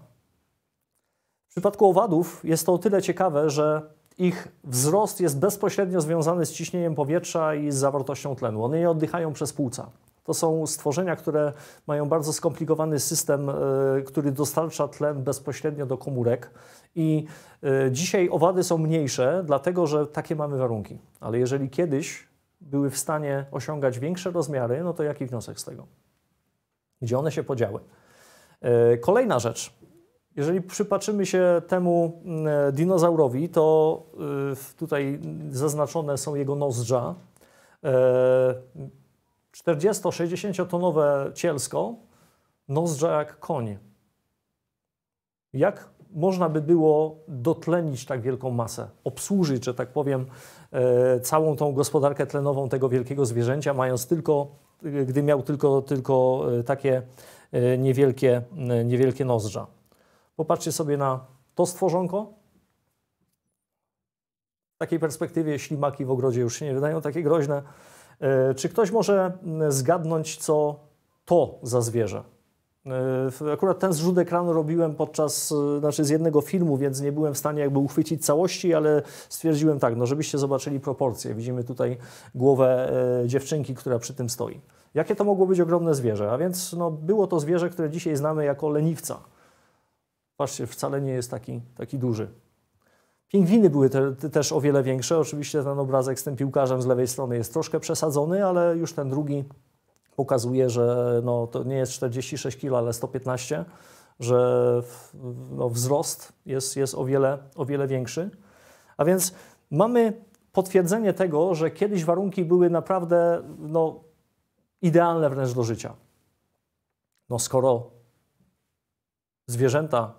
W przypadku owadów jest to o tyle ciekawe, że ich wzrost jest bezpośrednio związany z ciśnieniem powietrza i z zawartością tlenu. One nie oddychają przez płuca. To są stworzenia, które mają bardzo skomplikowany system, e, który dostarcza tlen bezpośrednio do komórek. I e, dzisiaj owady są mniejsze, dlatego że takie mamy warunki. Ale jeżeli kiedyś były w stanie osiągać większe rozmiary, no to jaki wniosek z tego? Gdzie one się podziały? E, kolejna rzecz. Jeżeli przypatrzymy się temu mm, e, dinozaurowi, to e, tutaj zaznaczone są jego nozdrza. 40-60 tonowe cielsko, nozdrza jak koń. Jak można by było dotlenić tak wielką masę, obsłużyć, że tak powiem, e, całą tą gospodarkę tlenową tego wielkiego zwierzęcia, mając tylko, gdy miał tylko, tylko e, takie e, niewielkie, niewielkie nozdrza. Popatrzcie sobie na to stworzonko. W takiej perspektywie ślimaki w ogrodzie już się nie wydają takie groźne. Czy ktoś może mm, zgadnąć, co to za zwierzę? E, akurat ten zrzut ekranu robiłem podczas, e, znaczy z jednego filmu, więc nie byłem w stanie jakby uchwycić całości, ale stwierdziłem tak, no żebyście zobaczyli proporcje. Widzimy tutaj głowę e, dziewczynki, która przy tym stoi. Jakie to mogło być ogromne zwierzę? A więc no, było to zwierzę, które dzisiaj znamy jako leniwca. Patrzcie, wcale nie jest taki, taki duży. Pingwiny były te, te też o wiele większe. Oczywiście ten obrazek z tym piłkarzem z lewej strony jest troszkę przesadzony, ale już ten drugi pokazuje, że no, to nie jest 46 kg, ale 115, że no, wzrost jest, jest o, wiele, o wiele większy. A więc mamy potwierdzenie tego, że kiedyś warunki były naprawdę no, idealne wręcz do życia. No skoro zwierzęta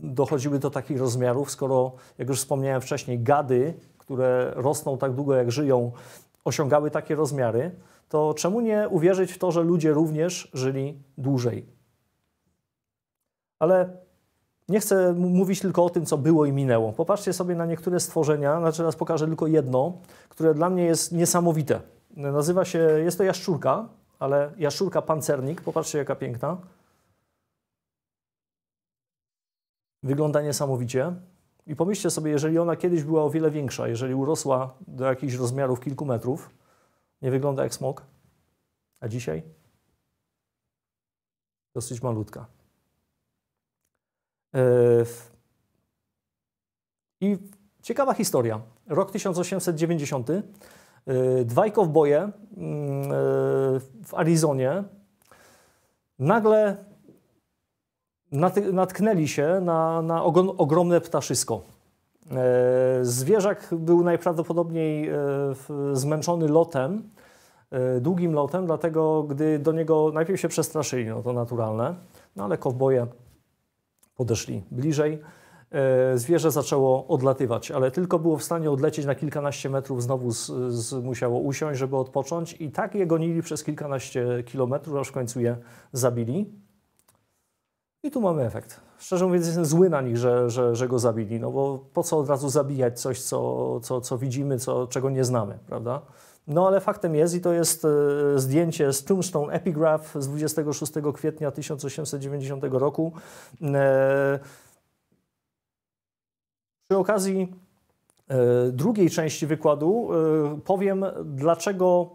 dochodziły do takich rozmiarów, skoro, jak już wspomniałem wcześniej, gady, które rosną tak długo jak żyją, osiągały takie rozmiary, to czemu nie uwierzyć w to, że ludzie również żyli dłużej? Ale nie chcę mówić tylko o tym, co było i minęło. Popatrzcie sobie na niektóre stworzenia, znaczy teraz pokażę tylko jedno, które dla mnie jest niesamowite. Nazywa się, jest to jaszczurka, ale jaszczurka pancernik, popatrzcie jaka piękna. Wygląda niesamowicie. I pomyślcie sobie, jeżeli ona kiedyś była o wiele większa, jeżeli urosła do jakichś rozmiarów kilku metrów, nie wygląda jak smok, a dzisiaj dosyć malutka. E, I ciekawa historia. Rok 1890. Dwaj kowboje w Arizonie nagle natknęli się na, na ogromne ptaszysko. E, zwierzak był najprawdopodobniej e, zmęczony lotem E, długim lotem, dlatego gdy do niego najpierw się przestraszyli, no to naturalne, no ale kowboje podeszli bliżej. E, zwierzę zaczęło odlatywać, ale tylko było w stanie odlecieć na kilkanaście metrów, znowu z, z, musiało usiąść, żeby odpocząć i tak je gonili przez kilkanaście kilometrów, aż w końcu je zabili. I tu mamy efekt. Szczerze mówiąc, jestem zły na nich, że, że, że go zabili, no bo po co od razu zabijać coś, co, co, co widzimy, co, czego nie znamy, prawda? No ale faktem jest, i to jest e, zdjęcie z Tombstone Epigraph z 26 kwietnia 1890 roku. E, przy okazji e, drugiej części wykładu powiem, dlaczego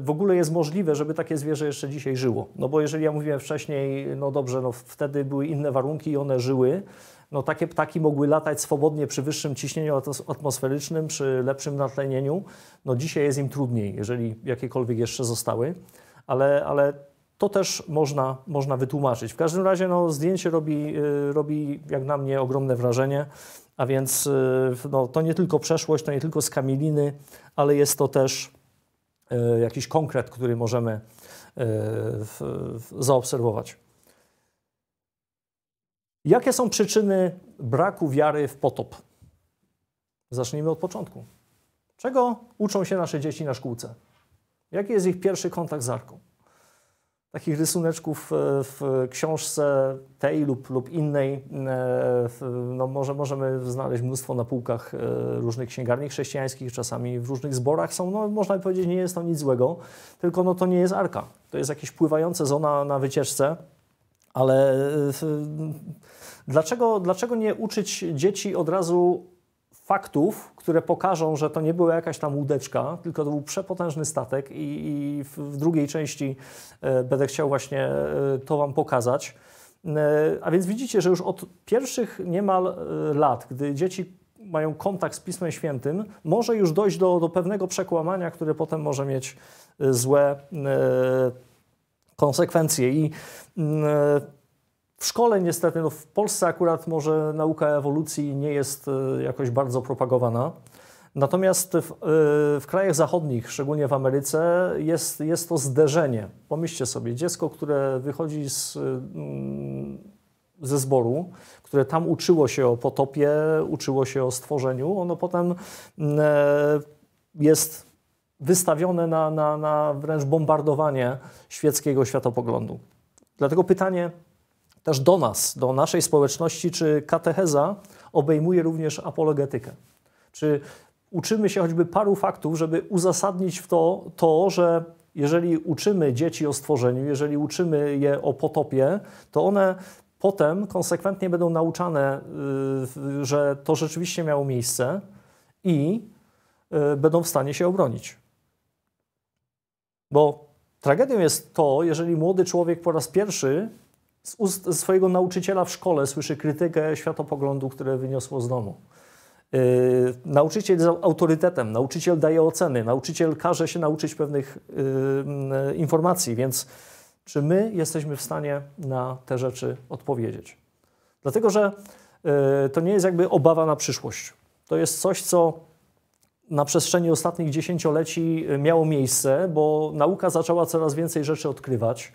w ogóle jest możliwe, żeby takie zwierzę jeszcze dzisiaj żyło. No bo jeżeli ja mówiłem wcześniej, no dobrze, no wtedy były inne warunki i one żyły, no takie ptaki mogły latać swobodnie przy wyższym ciśnieniu atmosferycznym, przy lepszym natlenieniu. No dzisiaj jest im trudniej, jeżeli jakiekolwiek jeszcze zostały, ale, ale to też można, można wytłumaczyć. W każdym razie no, zdjęcie robi, y, robi, jak na mnie, ogromne wrażenie. A więc y, no, to nie tylko przeszłość, to nie tylko skamieliny, ale jest to też y, jakiś konkret, który możemy zaobserwować. Jakie są przyczyny braku wiary w potop? Zacznijmy od początku. Czego uczą się nasze dzieci na szkółce? Jaki jest ich pierwszy kontakt z arką? Takich rysuneczków e, w książce tej lub, lub innej e, no może możemy znaleźć mnóstwo na półkach e, różnych księgarni chrześcijańskich, czasami w różnych zborach są, no można powiedzieć, nie jest to nic złego, tylko no to nie jest arka. To jest jakieś pływające zona na wycieczce, ale e, dlaczego, dlaczego nie uczyć dzieci od razu faktów, które pokażą, że to nie była jakaś tam łódeczka, tylko to był przepotężny statek i, i w drugiej części e, będę chciał właśnie e, to Wam pokazać. A więc widzicie, że już od pierwszych niemal lat, gdy dzieci mają kontakt z Pismem Świętym, może już dojść do, do pewnego przekłamania, które potem może mieć złe konsekwencje. I mm, e, w szkole niestety, no w Polsce akurat może nauka ewolucji nie jest e, jakoś bardzo propagowana. Natomiast w, e, w, krajach zachodnich, szczególnie w Ameryce, jest, jest to zderzenie. Pomyślcie sobie, dziecko, które wychodzi z, mm, ze zboru, które tam uczyło się o potopie, uczyło się o stworzeniu, ono potem mm, jest wystawione na, na, na wręcz bombardowanie świeckiego światopoglądu. Dlatego pytanie też do nas, do naszej społeczności, czy katecheza obejmuje również apologetykę? Czy uczymy się choćby paru faktów, żeby uzasadnić w to, to że jeżeli uczymy dzieci o stworzeniu, jeżeli uczymy je o potopie, to one potem konsekwentnie będą nauczane, y, że to rzeczywiście miało miejsce i y, będą w stanie się obronić. Bo tragedią jest to, jeżeli młody człowiek po raz pierwszy z ust swojego nauczyciela w szkole słyszy krytykę światopoglądu, które wyniosło z domu. Yy, nauczyciel jest autorytetem, nauczyciel daje oceny, nauczyciel każe się nauczyć pewnych yy, yy informacji, więc czy my jesteśmy w stanie na te rzeczy odpowiedzieć? Dlatego, że yy, to nie jest jakby obawa na przyszłość. To jest coś, co na przestrzeni ostatnich dziesięcioleci e, miało miejsce, bo nauka zaczęła coraz więcej rzeczy odkrywać.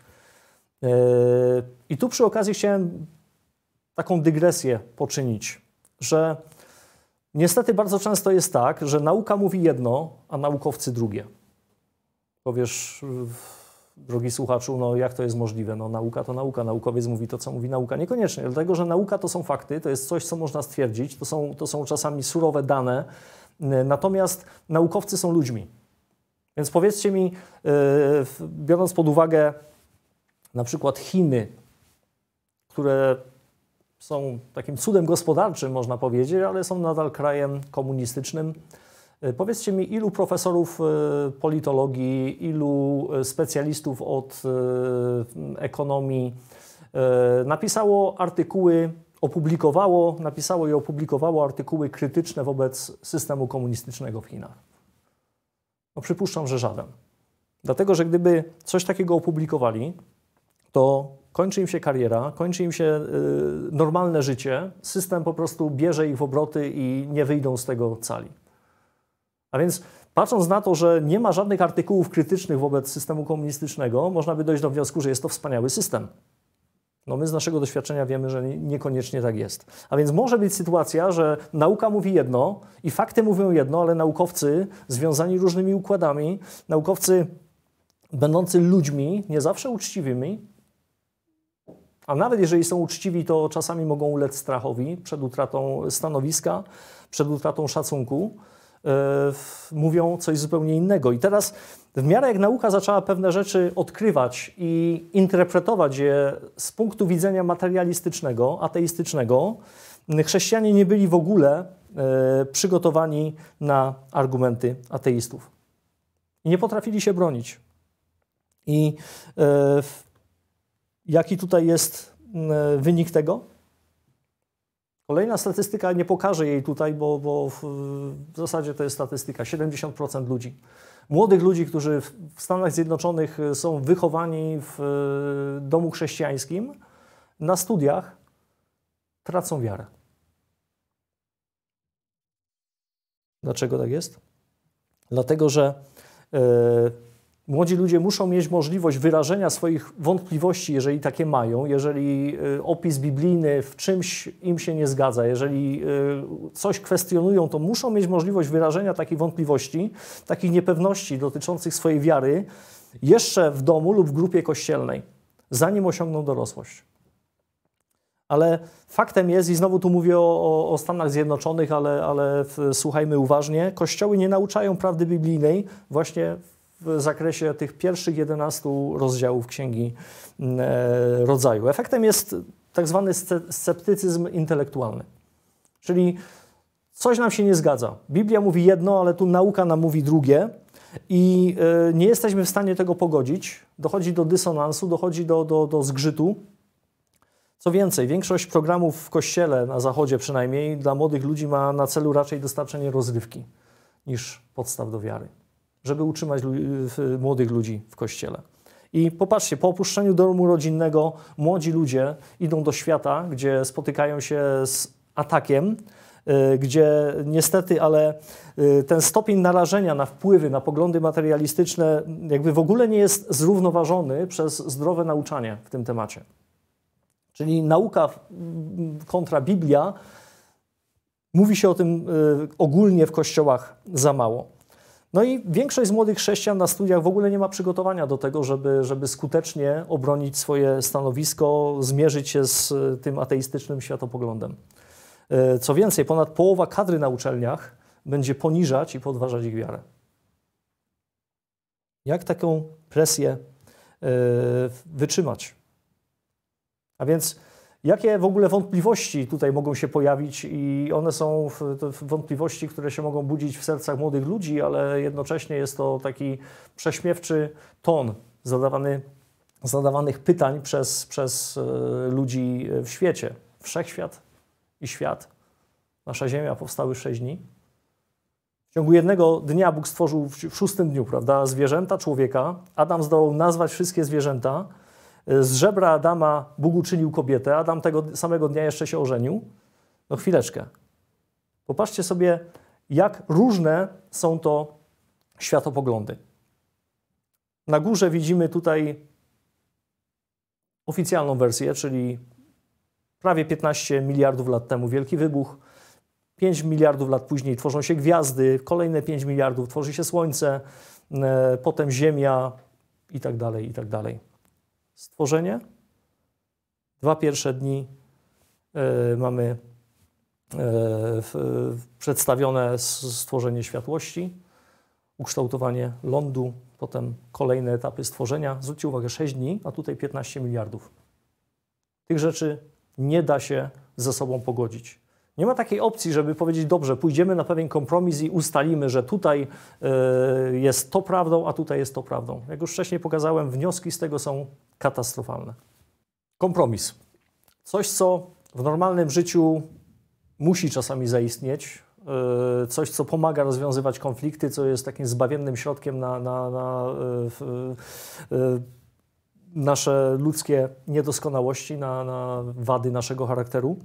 E, I tu przy okazji chciałem taką dygresję poczynić, że niestety bardzo często jest tak, że nauka mówi jedno, a naukowcy drugie. Powiesz, drogi słuchaczu, no jak to jest możliwe? No nauka to nauka, naukowiec mówi to, co mówi nauka. Niekoniecznie, dlatego że nauka to są fakty, to jest coś, co można stwierdzić, to są, to są czasami surowe dane, E, natomiast naukowcy są ludźmi. Więc powiedzcie mi, e, biorąc pod uwagę na przykład Chiny, które są takim cudem gospodarczym, można powiedzieć, ale są nadal krajem komunistycznym. E, powiedzcie mi, ilu profesorów politologii, ilu specjalistów od ekonomii napisało artykuły opublikowało, napisało i opublikowało artykuły krytyczne wobec systemu komunistycznego w Chinach? No przypuszczam, że żaden. Dlatego, że gdyby coś takiego opublikowali, to kończy im się kariera, kończy im się y, normalne życie, system po prostu bierze ich w obroty i nie wyjdą z tego cali. A więc patrząc na to, że nie ma żadnych artykułów krytycznych wobec systemu komunistycznego, można by dojść do wniosku, że jest to wspaniały system. No my z naszego doświadczenia wiemy, że niekoniecznie tak jest. A więc może być sytuacja, że nauka mówi jedno i fakty mówią jedno, ale naukowcy związani różnymi układami, naukowcy będący ludźmi, nie zawsze uczciwymi, a nawet jeżeli są uczciwi, to czasami mogą ulec strachowi przed utratą stanowiska, przed utratą szacunku. E, mówią coś zupełnie innego. I teraz w miarę jak nauka zaczęła pewne rzeczy odkrywać i interpretować je z punktu widzenia materialistycznego, ateistycznego, chrześcijanie nie byli w ogóle e, przygotowani na argumenty ateistów. I nie potrafili się bronić. I e, jaki tutaj jest wynik tego? Kolejna statystyka, nie pokażę jej tutaj, bo, bo w, w zasadzie to jest statystyka, 70% ludzi. Młodych ludzi, którzy w Stanach Zjednoczonych e, są wychowani w e, domu chrześcijańskim, na studiach tracą wiarę. Dlaczego tak jest? Dlatego, że yy, Młodzi ludzie muszą mieć możliwość wyrażenia swoich wątpliwości, jeżeli takie mają, jeżeli y, opis biblijny w czymś im się nie zgadza, jeżeli y, coś kwestionują, to muszą mieć możliwość wyrażenia takich wątpliwości, takich niepewności dotyczących swojej wiary jeszcze w domu lub w grupie kościelnej, zanim osiągną dorosłość. Ale faktem jest, i znowu tu mówię o, o Stanach Zjednoczonych, ale, ale w, słuchajmy uważnie, kościoły nie nauczają prawdy biblijnej właśnie w w zakresie tych pierwszych 11 rozdziałów Księgi mm, e, Rodzaju. Efektem jest tak zwany sceptycyzm intelektualny. Czyli coś nam się nie zgadza. Biblia mówi jedno, ale tu nauka nam mówi drugie i e, nie jesteśmy w stanie tego pogodzić. Dochodzi do dysonansu, dochodzi do, do, do zgrzytu. Co więcej, większość programów w kościele, na zachodzie przynajmniej, dla młodych ludzi ma na celu raczej dostarczenie rozrywki niż podstaw do wiary żeby utrzymać młodych ludzi w kościele. I popatrzcie, po opuszczeniu domu rodzinnego młodzi ludzie idą do świata, gdzie spotykają się z atakiem, y, gdzie niestety, ale y, ten stopień narażenia na wpływy, na poglądy materialistyczne, jakby w ogóle nie jest zrównoważony przez zdrowe nauczanie w tym temacie. Czyli nauka kontra Biblia mówi się o tym y, ogólnie w kościołach za mało. No i większość z młodych chrześcijan na studiach w ogóle nie ma przygotowania do tego, żeby, żeby skutecznie obronić swoje stanowisko, zmierzyć się z e, tym ateistycznym światopoglądem. E, co więcej, ponad połowa kadry na uczelniach będzie poniżać i podważać ich wiarę. Jak taką presję e, wytrzymać? A więc Jakie w ogóle wątpliwości tutaj mogą się pojawić i one są wątpliwości, które się mogą budzić w sercach młodych ludzi, ale jednocześnie jest to taki prześmiewczy ton zadawany, zadawanych pytań przez, przez e, ludzi w świecie. Wszechświat i świat, nasza Ziemia powstały w sześć dni. W ciągu jednego dnia Bóg stworzył w szóstym dniu, prawda, zwierzęta, człowieka. Adam zdołał nazwać wszystkie zwierzęta – z żebra Adama Bóg uczynił kobietę. Adam tego samego dnia jeszcze się ożenił. No chwileczkę. Popatrzcie sobie, jak różne są to światopoglądy. Na górze widzimy tutaj oficjalną wersję, czyli prawie 15 miliardów lat temu wielki wybuch. 5 miliardów lat później tworzą się gwiazdy, kolejne 5 miliardów tworzy się Słońce, e, potem Ziemia i tak dalej, i tak dalej stworzenie. Dwa pierwsze dni y, mamy y, y, przedstawione stworzenie światłości, ukształtowanie lądu, potem kolejne etapy stworzenia. Zwróćcie uwagę, 6 dni, a tutaj 15 miliardów. Tych rzeczy nie da się ze sobą pogodzić. Nie ma takiej opcji, żeby powiedzieć, dobrze, pójdziemy na pewien kompromis i ustalimy, że tutaj e, jest to prawdą, a tutaj jest to prawdą. Jak już wcześniej pokazałem, wnioski z tego są katastrofalne. Kompromis. Coś, co w normalnym życiu musi czasami zaistnieć, e, coś, co pomaga rozwiązywać konflikty, co jest takim zbawiennym środkiem na, na, na e, nasze ludzkie niedoskonałości, na, na wady naszego charakteru.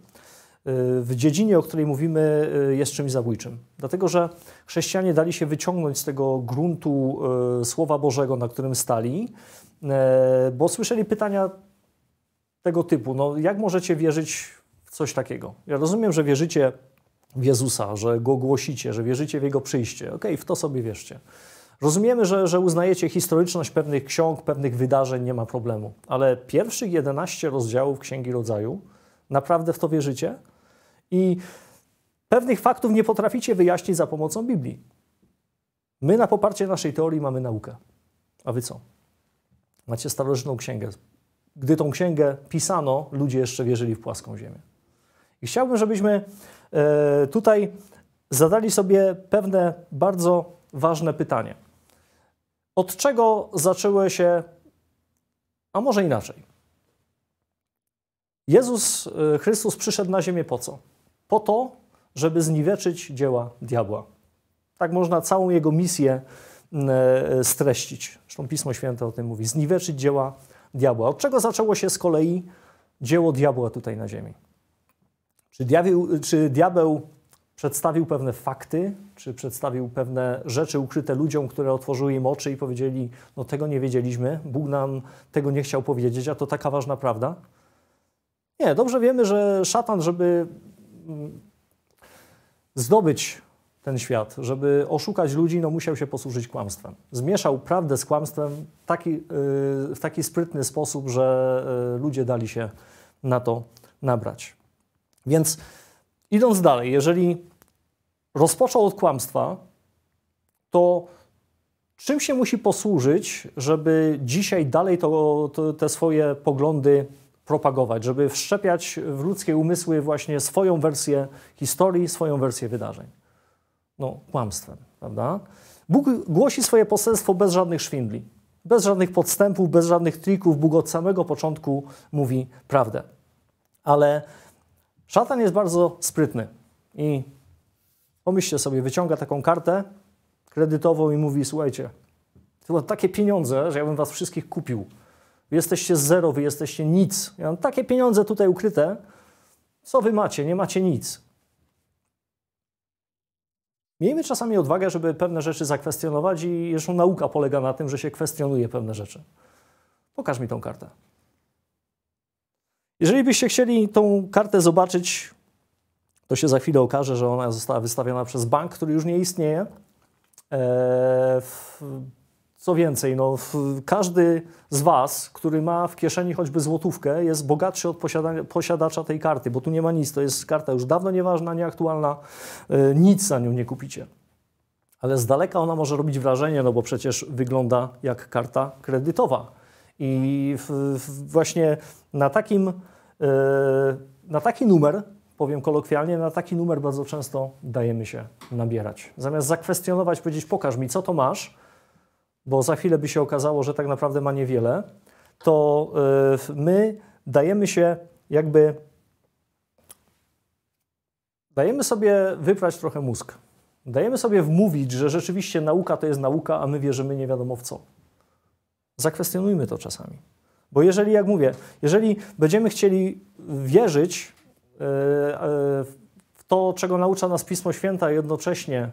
Y, w dziedzinie, o której mówimy, y, jest czymś zabójczym. Dlatego, że chrześcijanie dali się wyciągnąć z tego gruntu y, Słowa Bożego, na którym stali, bo słyszeli pytania tego typu: no, jak możecie wierzyć w coś takiego? Ja rozumiem, że wierzycie w Jezusa, że go głosicie, że wierzycie w jego przyjście. Okej, okay, w to sobie wierzcie. Rozumiemy, że, że uznajecie historyczność pewnych ksiąg, pewnych wydarzeń, nie ma problemu, ale pierwszych 11 rozdziałów Księgi Rodzaju naprawdę w to wierzycie? I pewnych faktów nie potraficie wyjaśnić za pomocą Biblii. My na poparcie naszej teorii mamy naukę. A wy co? Macie starożytną księgę. Gdy tą księgę pisano, ludzie jeszcze wierzyli w płaską ziemię. I chciałbym, żebyśmy e, tutaj zadali sobie pewne bardzo ważne pytanie. Od czego zaczęły się, a może inaczej? Jezus e, Chrystus przyszedł na ziemię po co? po to, żeby zniweczyć dzieła diabła. Tak można całą jego misję mm, e, streścić. Zresztą Pismo Święte o tym mówi. Zniweczyć dzieła diabła. Od czego zaczęło się z kolei dzieło diabła tutaj na ziemi? Czy, diabeł, czy diabeł przedstawił pewne fakty, czy przedstawił pewne rzeczy ukryte ludziom, które otworzyły im oczy i powiedzieli: No, tego nie wiedzieliśmy, Bóg nam tego nie chciał powiedzieć, a to taka ważna prawda? Nie, dobrze wiemy, że szatan, żeby zdobyć ten świat, żeby oszukać ludzi, no musiał się posłużyć kłamstwem. Zmieszał prawdę z kłamstwem taki, y, w taki sprytny sposób, że y, ludzie dali się na to nabrać. Więc idąc dalej, jeżeli rozpoczął od kłamstwa, to czym się musi posłużyć, żeby dzisiaj dalej to, to, te swoje poglądy propagować, żeby wszczepiać w ludzkie umysły właśnie swoją wersję historii, swoją wersję wydarzeń. No, kłamstwem, prawda? Bóg głosi swoje poselstwo bez żadnych szwindli, bez żadnych podstępów, bez żadnych trików. Bóg od samego początku mówi prawdę. Ale szatan jest bardzo sprytny i pomyślcie sobie, wyciąga taką kartę kredytową i mówi: Słuchajcie, to takie pieniądze, że ja bym was wszystkich kupił Wy jesteście zero, wy jesteście nic. Ja mam takie pieniądze tutaj ukryte. Co wy macie? Nie macie nic. Miejmy czasami odwagę, żeby pewne rzeczy zakwestionować i jeszcze nauka polega na tym, że się kwestionuje pewne rzeczy. Pokaż mi tą kartę. Jeżeli byście chcieli tą kartę zobaczyć, to się za chwilę okaże, że ona została wystawiona przez bank, który już nie istnieje. Eee, w co więcej, no, każdy z Was, który ma w kieszeni choćby złotówkę, jest bogatszy od posiadacza tej karty, bo tu nie ma nic. To jest karta już dawno nieważna, nieaktualna, y, nic za nią nie kupicie. Ale z daleka ona może robić wrażenie, no bo przecież wygląda jak karta kredytowa. I w, w właśnie na takim, yy, na taki numer powiem kolokwialnie, na taki numer bardzo często dajemy się nabierać. Zamiast zakwestionować, powiedzieć pokaż mi, co to masz, bo za chwilę by się okazało, że tak naprawdę ma niewiele, to e, my dajemy się jakby. Dajemy sobie wyprać trochę mózg. Dajemy sobie wmówić, że rzeczywiście nauka to jest nauka, a my wierzymy nie wiadomo w co. Zakwestionujmy to czasami. Bo jeżeli, jak mówię, jeżeli będziemy chcieli wierzyć e, e, w to, czego naucza nas Pismo święta a jednocześnie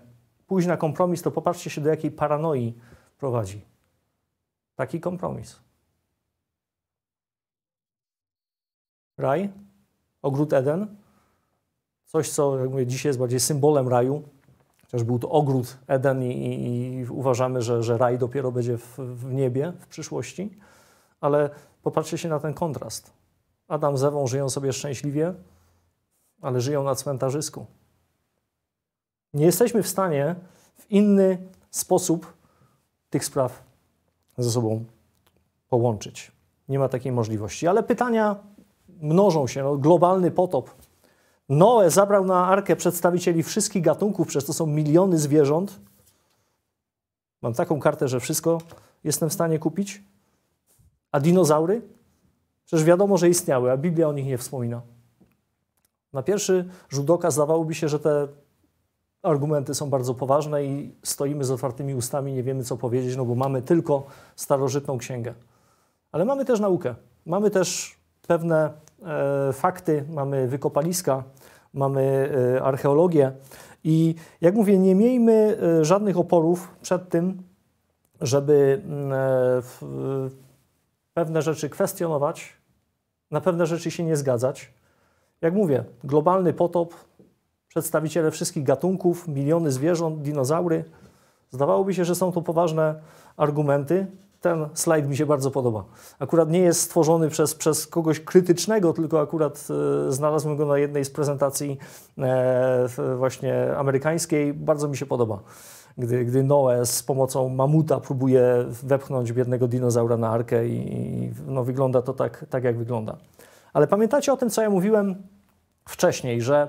pójść na kompromis, to popatrzcie się, do jakiej paranoi prowadzi. Taki kompromis. Raj, ogród Eden, coś, co jak mówię, dzisiaj jest bardziej symbolem raju, chociaż był to ogród Eden i, i, i uważamy, że, że raj dopiero będzie w, w, niebie w przyszłości, ale popatrzcie się na ten kontrast. Adam z Ewą żyją sobie szczęśliwie, ale żyją na cmentarzysku. Nie jesteśmy w stanie w inny sposób tych spraw ze sobą połączyć. Nie ma takiej możliwości. Ale pytania mnożą się. No, globalny potop. Noe zabrał na arkę przedstawicieli wszystkich gatunków, przez to są miliony zwierząt. Mam taką kartę, że wszystko jestem w stanie kupić. A dinozaury? Przecież wiadomo, że istniały, a Biblia o nich nie wspomina. Na pierwszy rzut oka zdawałoby się, że te argumenty są bardzo poważne i stoimy z otwartymi ustami, nie wiemy co powiedzieć, no bo mamy tylko starożytną księgę. Ale mamy też naukę, mamy też pewne e, fakty, mamy wykopaliska, mamy e, archeologię i jak mówię, nie miejmy e, żadnych oporów przed tym, żeby mm, e, w, pewne rzeczy kwestionować, na pewne rzeczy się nie zgadzać. Jak mówię, globalny potop przedstawiciele wszystkich gatunków, miliony zwierząt, dinozaury. Zdawałoby się, że są to poważne argumenty. Ten slajd mi się bardzo podoba. Akurat nie jest stworzony przez, przez kogoś krytycznego, tylko akurat e, znalazłem go na jednej z prezentacji e, właśnie amerykańskiej. Bardzo mi się podoba, gdy, gdy Noe z pomocą mamuta próbuje wepchnąć biednego dinozaura na arkę i, i no, wygląda to tak, tak, jak wygląda. Ale pamiętacie o tym, co ja mówiłem wcześniej, że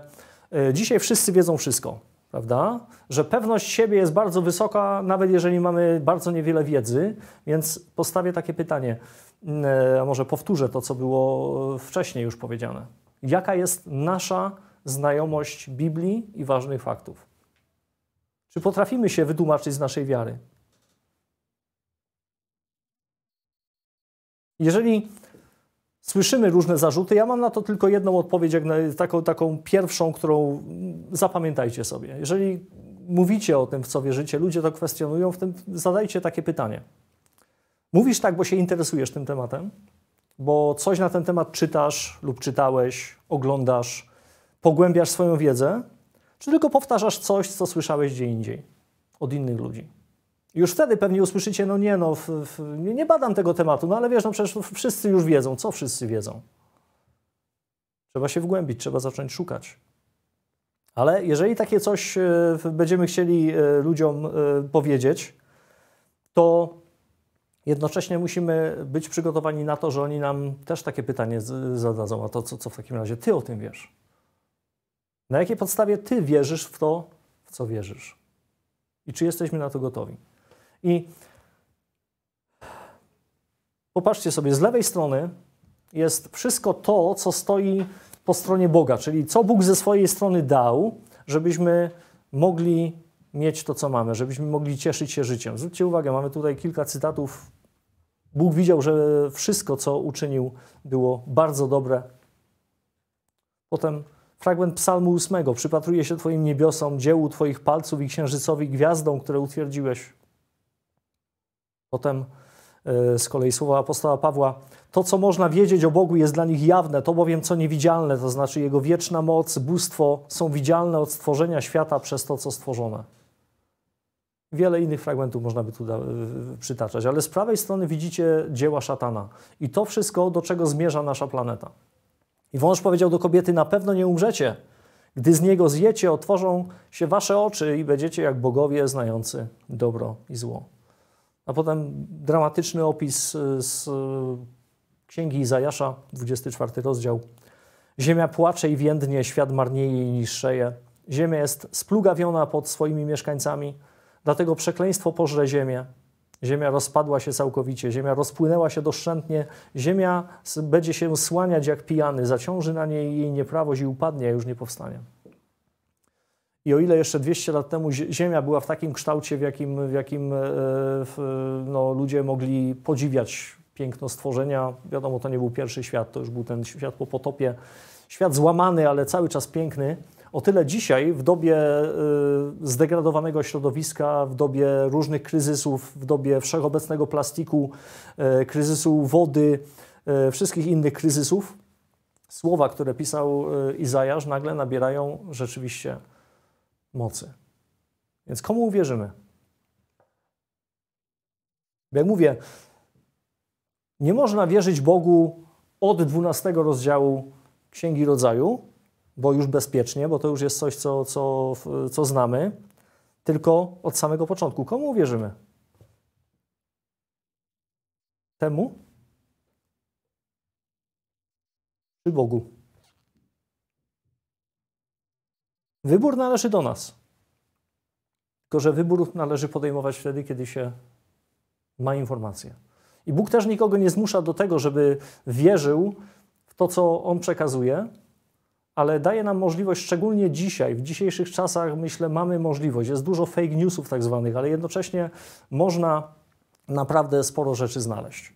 E, dzisiaj wszyscy wiedzą wszystko, prawda? Że pewność siebie jest bardzo wysoka, nawet jeżeli mamy bardzo niewiele wiedzy, więc postawię takie pytanie, mm, e, a może powtórzę to, co było e, wcześniej już powiedziane. Jaka jest nasza znajomość Biblii i ważnych faktów? Czy potrafimy się wytłumaczyć z naszej wiary? Jeżeli Słyszymy różne zarzuty. Ja mam na to tylko jedną odpowiedź, jak na, taką, taką pierwszą, którą zapamiętajcie sobie. Jeżeli mówicie o tym, w co wierzycie, ludzie to kwestionują, w tym zadajcie takie pytanie. Mówisz tak, bo się interesujesz tym tematem, bo coś na ten temat czytasz lub czytałeś, oglądasz, pogłębiasz swoją wiedzę, czy tylko powtarzasz coś, co słyszałeś gdzie indziej od innych ludzi? Już wtedy pewnie usłyszycie, no nie no, nie badam tego tematu, no ale wiesz, no przecież wszyscy już wiedzą. Co wszyscy wiedzą? Trzeba się wgłębić, trzeba zacząć szukać. Ale jeżeli takie coś e, będziemy chcieli e, ludziom e, powiedzieć, to jednocześnie musimy być przygotowani na to, że oni nam też takie pytanie zadadzą. A to co, co w takim razie ty o tym wiesz? Na jakiej podstawie ty wierzysz w to, w co wierzysz? I czy jesteśmy na to gotowi? I popatrzcie sobie, z lewej strony jest wszystko to, co stoi po stronie Boga, czyli co Bóg ze swojej strony dał, żebyśmy mogli mieć to, co mamy, żebyśmy mogli cieszyć się życiem. Zwróćcie uwagę, mamy tutaj kilka cytatów. Bóg widział, że wszystko, co uczynił, było bardzo dobre. Potem fragment Psalmu 8. Przypatruje się Twoim niebiosom, dziełu Twoich palców i księżycowi gwiazdom, które utwierdziłeś. Potem e, z kolei słowa apostoła Pawła, to co można wiedzieć o Bogu jest dla nich jawne, to bowiem co niewidzialne, to znaczy Jego wieczna moc, bóstwo są widzialne od stworzenia świata przez to, co stworzone. Wiele innych fragmentów można by tu e, przytaczać, ale z prawej strony widzicie dzieła szatana i to wszystko, do czego zmierza nasza planeta. I wąż powiedział do kobiety, na pewno nie umrzecie. Gdy z niego zjecie, otworzą się wasze oczy i będziecie jak bogowie znający dobro i zło a potem dramatyczny opis y, z y, Księgi Izajasza, 24 rozdział. Ziemia płacze i więdnie, świat marnieje i niższeje. Ziemia jest splugawiona pod swoimi mieszkańcami, dlatego przekleństwo pożre ziemię. Ziemia rozpadła się całkowicie, ziemia rozpłynęła się doszczętnie, ziemia będzie się słaniać jak pijany, zaciąży na niej jej nieprawość i upadnie, a już nie powstanie. I o ile jeszcze 200 lat temu Ziemia była w takim kształcie, w jakim, w jakim e, no, ludzie mogli podziwiać piękno stworzenia, wiadomo, to nie był pierwszy świat, to już był ten świat po potopie, świat złamany, ale cały czas piękny, o tyle dzisiaj, w dobie e, zdegradowanego środowiska, w dobie różnych kryzysów, w dobie wszechobecnego plastiku, e, kryzysu wody, wszystkich innych kryzysów, słowa, które pisał Izajasz, nagle nabierają rzeczywiście mocy. Więc komu uwierzymy? Jak mówię, nie można wierzyć Bogu od 12 rozdziału Księgi Rodzaju, bo już bezpiecznie, bo to już jest coś, co, co, co znamy, tylko od samego początku. Komu uwierzymy? Temu? Czy Bogu? Wybór należy do nas. Tylko, że wybór należy podejmować wtedy, kiedy się ma informację. I Bóg też nikogo nie zmusza do tego, żeby wierzył w to, co On przekazuje, ale daje nam możliwość, szczególnie dzisiaj, w dzisiejszych czasach, myślę, mamy możliwość. Jest dużo fake newsów, tak zwanych, ale jednocześnie można naprawdę sporo rzeczy znaleźć.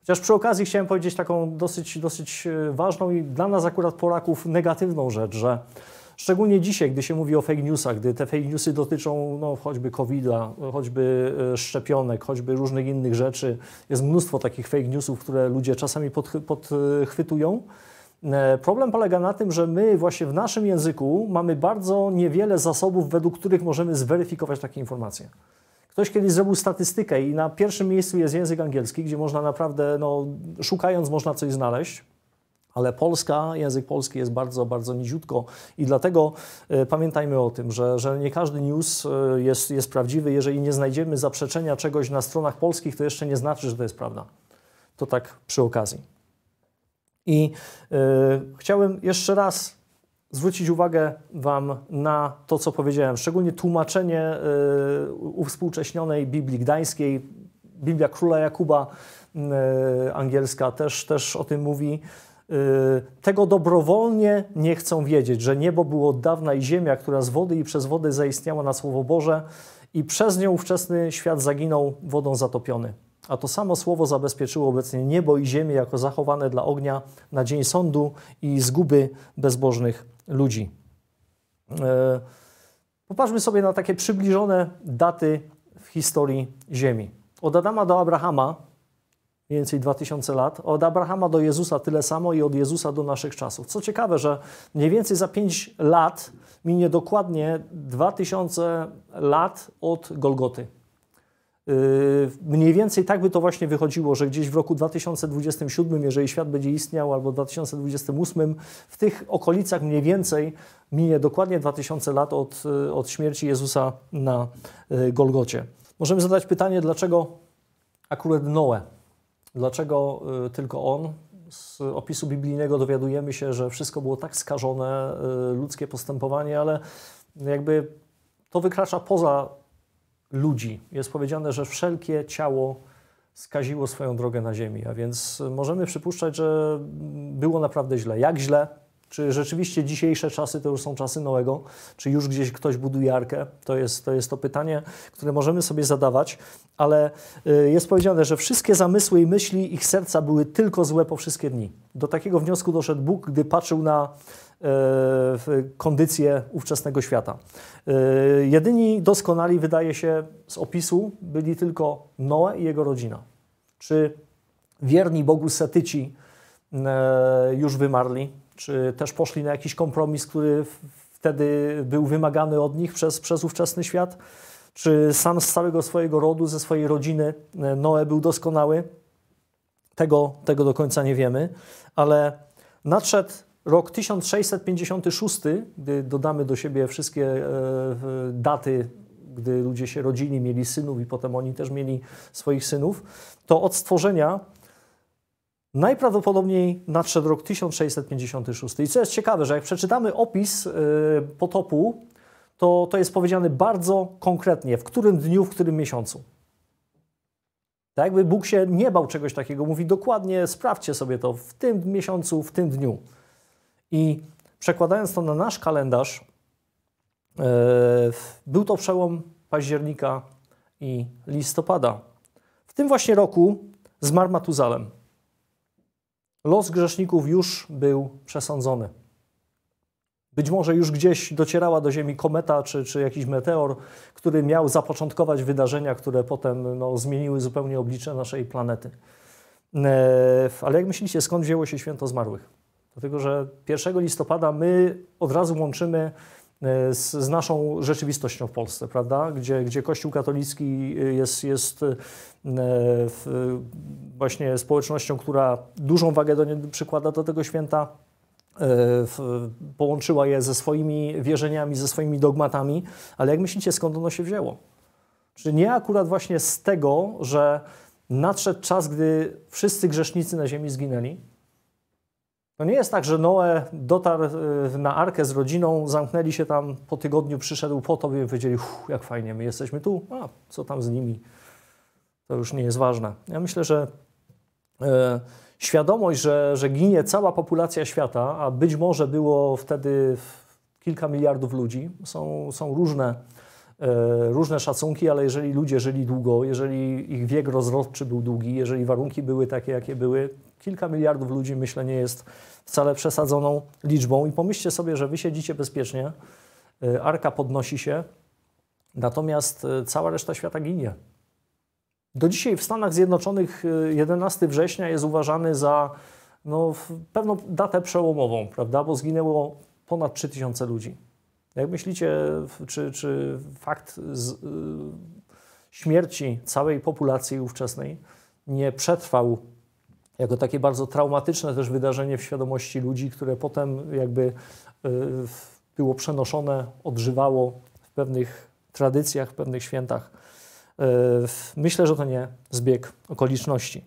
Chociaż przy okazji chciałem powiedzieć taką dosyć, dosyć e, ważną i dla nas akurat Polaków negatywną rzecz, że Szczególnie dzisiaj, gdy się mówi o fake newsach, gdy te fake newsy dotyczą no, choćby COVID-a, choćby e, szczepionek, choćby różnych innych rzeczy. Jest mnóstwo takich fake newsów, które ludzie czasami podchwytują. E, problem polega na tym, że my właśnie w naszym języku mamy bardzo niewiele zasobów, według których możemy zweryfikować takie informacje. Ktoś kiedyś zrobił statystykę i na pierwszym miejscu jest język angielski, gdzie można naprawdę, no, szukając, można coś znaleźć. Ale Polska, język polski jest bardzo, bardzo niziutko i dlatego y, pamiętajmy o tym, że, że nie każdy news y, jest, jest prawdziwy. Jeżeli nie znajdziemy zaprzeczenia czegoś na stronach polskich, to jeszcze nie znaczy, że to jest prawda. To tak przy okazji. I y, chciałem jeszcze raz zwrócić uwagę Wam na to, co powiedziałem, szczególnie tłumaczenie y, uwspółcześnionej Biblii Gdańskiej, Biblia Króla Jakuba y, angielska też, też o tym mówi. Y, tego dobrowolnie nie chcą wiedzieć, że niebo było od dawna i ziemia, która z wody i przez wodę zaistniała na Słowo Boże i przez nią ówczesny świat zaginął wodą zatopiony. A to samo słowo zabezpieczyło obecnie niebo i ziemię jako zachowane dla ognia na dzień sądu i zguby bezbożnych ludzi. Y, popatrzmy sobie na takie przybliżone daty w historii Ziemi. Od Adama do Abrahama mniej więcej 2000 lat, od Abrahama do Jezusa tyle samo i od Jezusa do naszych czasów. Co ciekawe, że mniej więcej za 5 lat minie dokładnie 2000 lat od Golgoty. Yy, mniej więcej tak by to właśnie wychodziło, że gdzieś w roku 2027, jeżeli świat będzie istniał, albo 2028, w tych okolicach mniej więcej minie dokładnie 2000 lat od, yy, od śmierci Jezusa na yy, Golgocie. Możemy zadać pytanie, dlaczego akurat Noe? Dlaczego y, tylko on? Z opisu biblijnego dowiadujemy się, że wszystko było tak skażone, y, ludzkie postępowanie, ale jakby to wykracza poza ludzi. Jest powiedziane, że wszelkie ciało skaziło swoją drogę na ziemi, a więc możemy przypuszczać, że było naprawdę źle. Jak źle? Czy rzeczywiście dzisiejsze czasy to już są czasy Noego? Czy już gdzieś ktoś buduje arkę? To jest, to jest to pytanie, które możemy sobie zadawać, ale y, jest powiedziane, że wszystkie zamysły i myśli ich serca były tylko złe po wszystkie dni. Do takiego wniosku doszedł Bóg, gdy patrzył na e, kondycję ówczesnego świata. E, jedyni doskonali, wydaje się, z opisu byli tylko Noe i jego rodzina. Czy wierni Bogu Setyci e, już wymarli? czy też poszli na jakiś kompromis, który wtedy był wymagany od nich przez, przez ówczesny świat, czy sam z całego swojego rodu, ze swojej rodziny e, Noe był doskonały. Tego, tego do końca nie wiemy, ale nadszedł rok 1656, gdy dodamy do siebie wszystkie e, daty, gdy ludzie się rodzili, mieli synów i potem oni też mieli swoich synów, to od stworzenia Najprawdopodobniej nadszedł rok 1656. I co jest ciekawe, że jak przeczytamy opis y, potopu, to, to jest powiedziane bardzo konkretnie, w którym dniu, w którym miesiącu. Tak jakby Bóg się nie bał czegoś takiego. Mówi dokładnie, sprawdźcie sobie to w tym miesiącu, w tym dniu. I przekładając to na nasz kalendarz, y, był to przełom października i listopada. W tym właśnie roku zmarł Matuzalem. Los grzeszników już był przesądzony. Być może już gdzieś docierała do Ziemi kometa czy, czy jakiś meteor, który miał zapoczątkować wydarzenia, które potem no, zmieniły zupełnie oblicze naszej planety. E, ale jak myślicie, skąd wzięło się święto zmarłych? Dlatego, że 1 listopada my od razu łączymy E, z, z, naszą rzeczywistością w Polsce, prawda? Gdzie, gdzie Kościół katolicki jest, jest e, właśnie społecznością, która dużą wagę do nie, przykłada do tego święta. E, w, połączyła je ze swoimi wierzeniami, ze swoimi dogmatami, ale jak myślicie, skąd ono się wzięło? Czy nie akurat właśnie z tego, że nadszedł czas, gdy wszyscy grzesznicy na ziemi zginęli? To nie jest tak, że Noe dotarł e, na arkę z rodziną, zamknęli się tam, po tygodniu przyszedł po to, by powiedzieli, jak fajnie, my jesteśmy tu, a co tam z nimi, to już nie jest ważne. Ja myślę, że e, świadomość, że, że ginie cała populacja świata, a być może było wtedy kilka miliardów ludzi, są, są różne, e, różne szacunki, ale jeżeli ludzie żyli długo, jeżeli ich wiek rozrodczy był długi, jeżeli warunki były takie, jakie były, kilka miliardów ludzi myślę nie jest wcale przesadzoną liczbą. I pomyślcie sobie, że wy siedzicie bezpiecznie, y, arka podnosi się, natomiast y, cała reszta świata ginie. Do dzisiaj w Stanach Zjednoczonych 11 y, września jest uważany za no, pewną datę przełomową, prawda? Bo zginęło ponad 3000 ludzi. Jak myślicie, czy, czy fakt z, y, śmierci całej populacji ówczesnej nie przetrwał jako takie bardzo traumatyczne też wydarzenie w świadomości ludzi, które potem jakby y, było przenoszone, odżywało w pewnych tradycjach, w pewnych świętach. Y, myślę, że to nie zbieg okoliczności.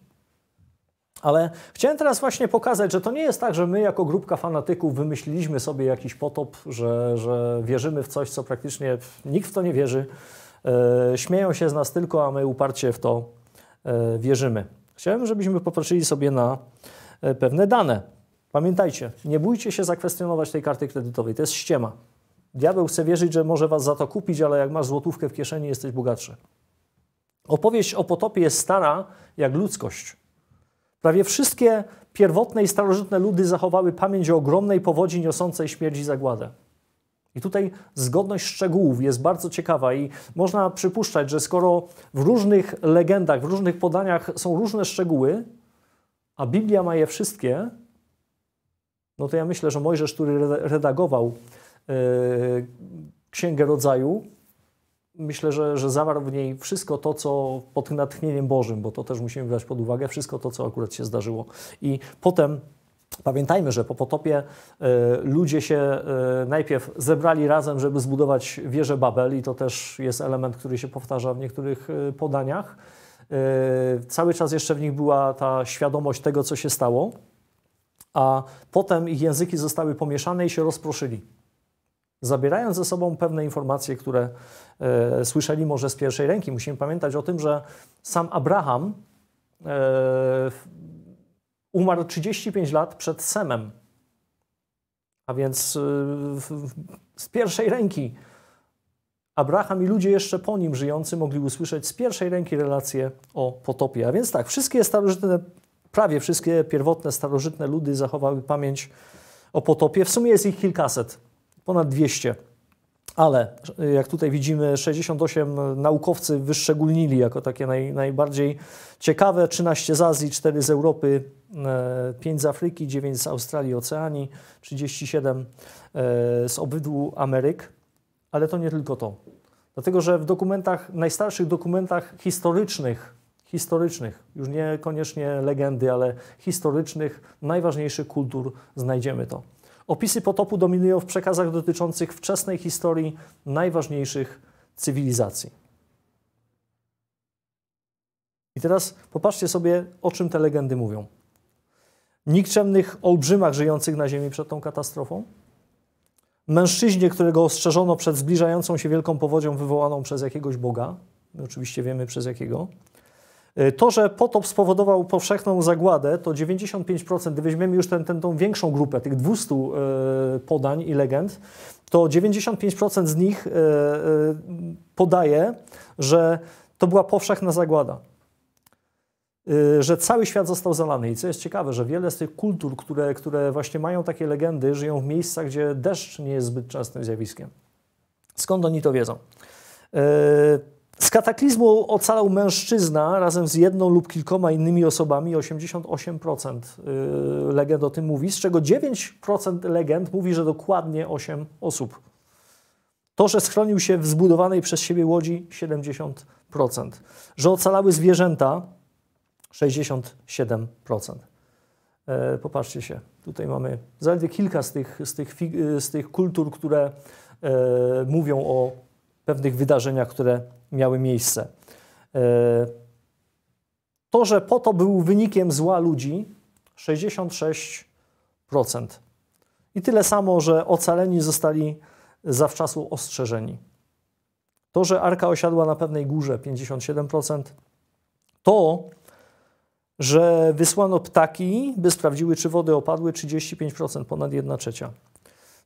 Ale chciałem teraz właśnie pokazać, że to nie jest tak, że my jako grupka fanatyków wymyśliliśmy sobie jakiś potop, że, że wierzymy w coś, co praktycznie nikt w to nie wierzy. Y, śmieją się z nas tylko, a my uparcie w to wierzymy. Chciałem, żebyśmy popatrzyli sobie na e, pewne dane. Pamiętajcie, nie bójcie się zakwestionować tej karty kredytowej, to jest ściema. Diabeł chce wierzyć, że może was za to kupić, ale jak masz złotówkę w kieszeni, jesteś bogatszy. Opowieść o potopie jest stara jak ludzkość. Prawie wszystkie pierwotne i starożytne ludy zachowały pamięć o ogromnej powodzi niosącej śmierć i zagładę. I tutaj zgodność szczegółów jest bardzo ciekawa i można przypuszczać, że skoro w różnych legendach, w różnych podaniach są różne szczegóły, a Biblia ma je wszystkie, no to ja myślę, że Mojżesz, który redagował e, Księgę Rodzaju, myślę, że, że zawarł w niej wszystko to, co pod natchnieniem Bożym, bo to też musimy brać pod uwagę, wszystko to, co akurat się zdarzyło. I potem Pamiętajmy, że po potopie e, ludzie się e, najpierw zebrali razem, żeby zbudować wieżę Babel, i to też jest element, który się powtarza w niektórych e, podaniach. Cały czas jeszcze w nich była ta świadomość tego, co się stało, a potem ich języki zostały pomieszane i się rozproszyli, zabierając ze sobą pewne informacje, które słyszeli może z pierwszej ręki. Musimy pamiętać o tym, że sam Abraham umarł 35 lat przed Semem. A więc y, z pierwszej ręki Abraham i ludzie jeszcze po nim żyjący mogli usłyszeć z pierwszej ręki relacje o potopie. A więc tak, wszystkie starożytne, prawie wszystkie pierwotne starożytne ludy zachowały pamięć o potopie. W sumie jest ich kilkaset, ponad 200. Ale y, jak tutaj widzimy, 68 naukowcy wyszczególnili jako takie naj, najbardziej ciekawe, 13 z Azji, 4 z Europy, 5 e, z Afryki, 9 z Australii, Oceanii, 37 e, z obydwu Ameryk. Ale to nie tylko to. Dlatego, że w dokumentach, najstarszych dokumentach historycznych, historycznych, już niekoniecznie legendy, ale historycznych, najważniejszych kultur znajdziemy to. Opisy potopu dominują w przekazach dotyczących wczesnej historii najważniejszych cywilizacji. I teraz popatrzcie sobie, o czym te legendy mówią. Nikczemnych olbrzymach żyjących na Ziemi przed tą katastrofą, mężczyźnie, którego ostrzeżono przed zbliżającą się wielką powodzią wywołaną przez jakiegoś Boga, My oczywiście wiemy przez jakiego, Y, to, że potop spowodował powszechną zagładę, to 95%, gdy weźmiemy już tę, tę, większą grupę, tych 200 y, podań i legend, to 95% z nich y, podaje, że to była powszechna zagłada. Że cały świat został zalany. I co jest ciekawe, że wiele z tych kultur, które, które właśnie mają takie legendy, żyją w miejscach, gdzie deszcz nie jest zbyt częstym zjawiskiem. Skąd oni to wiedzą? Z kataklizmu ocalał mężczyzna razem z jedną lub kilkoma innymi osobami. 88% y, legend o tym mówi, z czego 9% legend mówi, że dokładnie 8 osób. To, że schronił się w zbudowanej przez siebie łodzi 70%, że ocalały zwierzęta 67%. E, popatrzcie się, tutaj mamy zaledwie kilka z tych, z tych, z tych kultur, które e, mówią o pewnych wydarzeniach, które miały miejsce. E, to, że po to był wynikiem zła ludzi, 66%. I tyle samo, że ocaleni zostali zawczasu ostrzeżeni. To, że arka osiadła na pewnej górze, 57%. To, że wysłano ptaki, by sprawdziły, czy wody opadły, 35%, ponad 1 trzecia.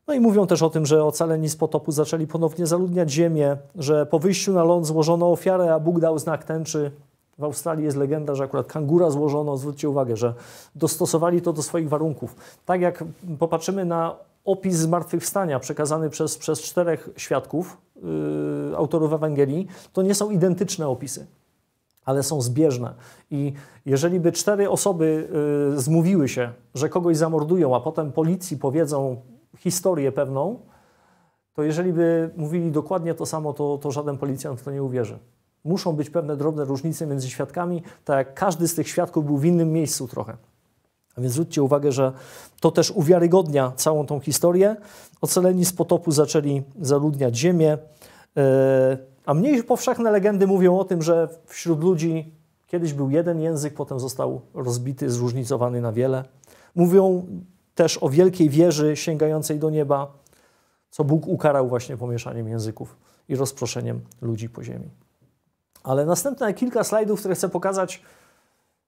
No i mówią też o tym, że ocaleni z potopu zaczęli ponownie zaludniać ziemię, że po wyjściu na ląd złożono ofiarę, a Bóg dał znak tęczy. W Australii jest legenda, że akurat kangura złożono, zwróćcie uwagę, że dostosowali to do swoich warunków. Tak jak popatrzymy na opis zmartwychwstania przekazany przez, przez czterech świadków, yy, autorów Ewangelii, to nie są identyczne opisy ale są zbieżne. I jeżeli by cztery osoby y, zmówiły się, że kogoś zamordują, a potem policji powiedzą, historię pewną, to jeżeli by mówili dokładnie to samo, to, to żaden policjant w to nie uwierzy. Muszą być pewne drobne różnice między świadkami, tak jak każdy z tych świadków był w innym miejscu trochę. A więc zwróćcie uwagę, że to też uwiarygodnia całą tą historię. Ocaleni z potopu zaczęli zaludniać ziemię, e, a mniej powszechne legendy mówią o tym, że wśród ludzi kiedyś był jeden język, potem został rozbity, zróżnicowany na wiele. Mówią też o wielkiej wieży sięgającej do nieba, co Bóg ukarał właśnie pomieszaniem języków i rozproszeniem ludzi po ziemi. Ale następne kilka slajdów, które chcę pokazać,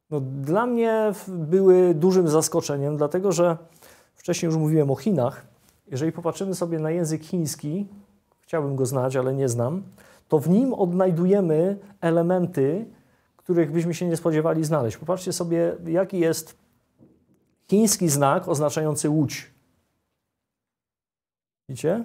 no, dla mnie były dużym zaskoczeniem, dlatego że wcześniej już mówiłem o Chinach. Jeżeli popatrzymy sobie na język chiński, chciałbym go znać, ale nie znam, to w nim odnajdujemy elementy, których byśmy się nie spodziewali znaleźć. Popatrzcie sobie, jaki jest chiński znak oznaczający łódź. Widzicie?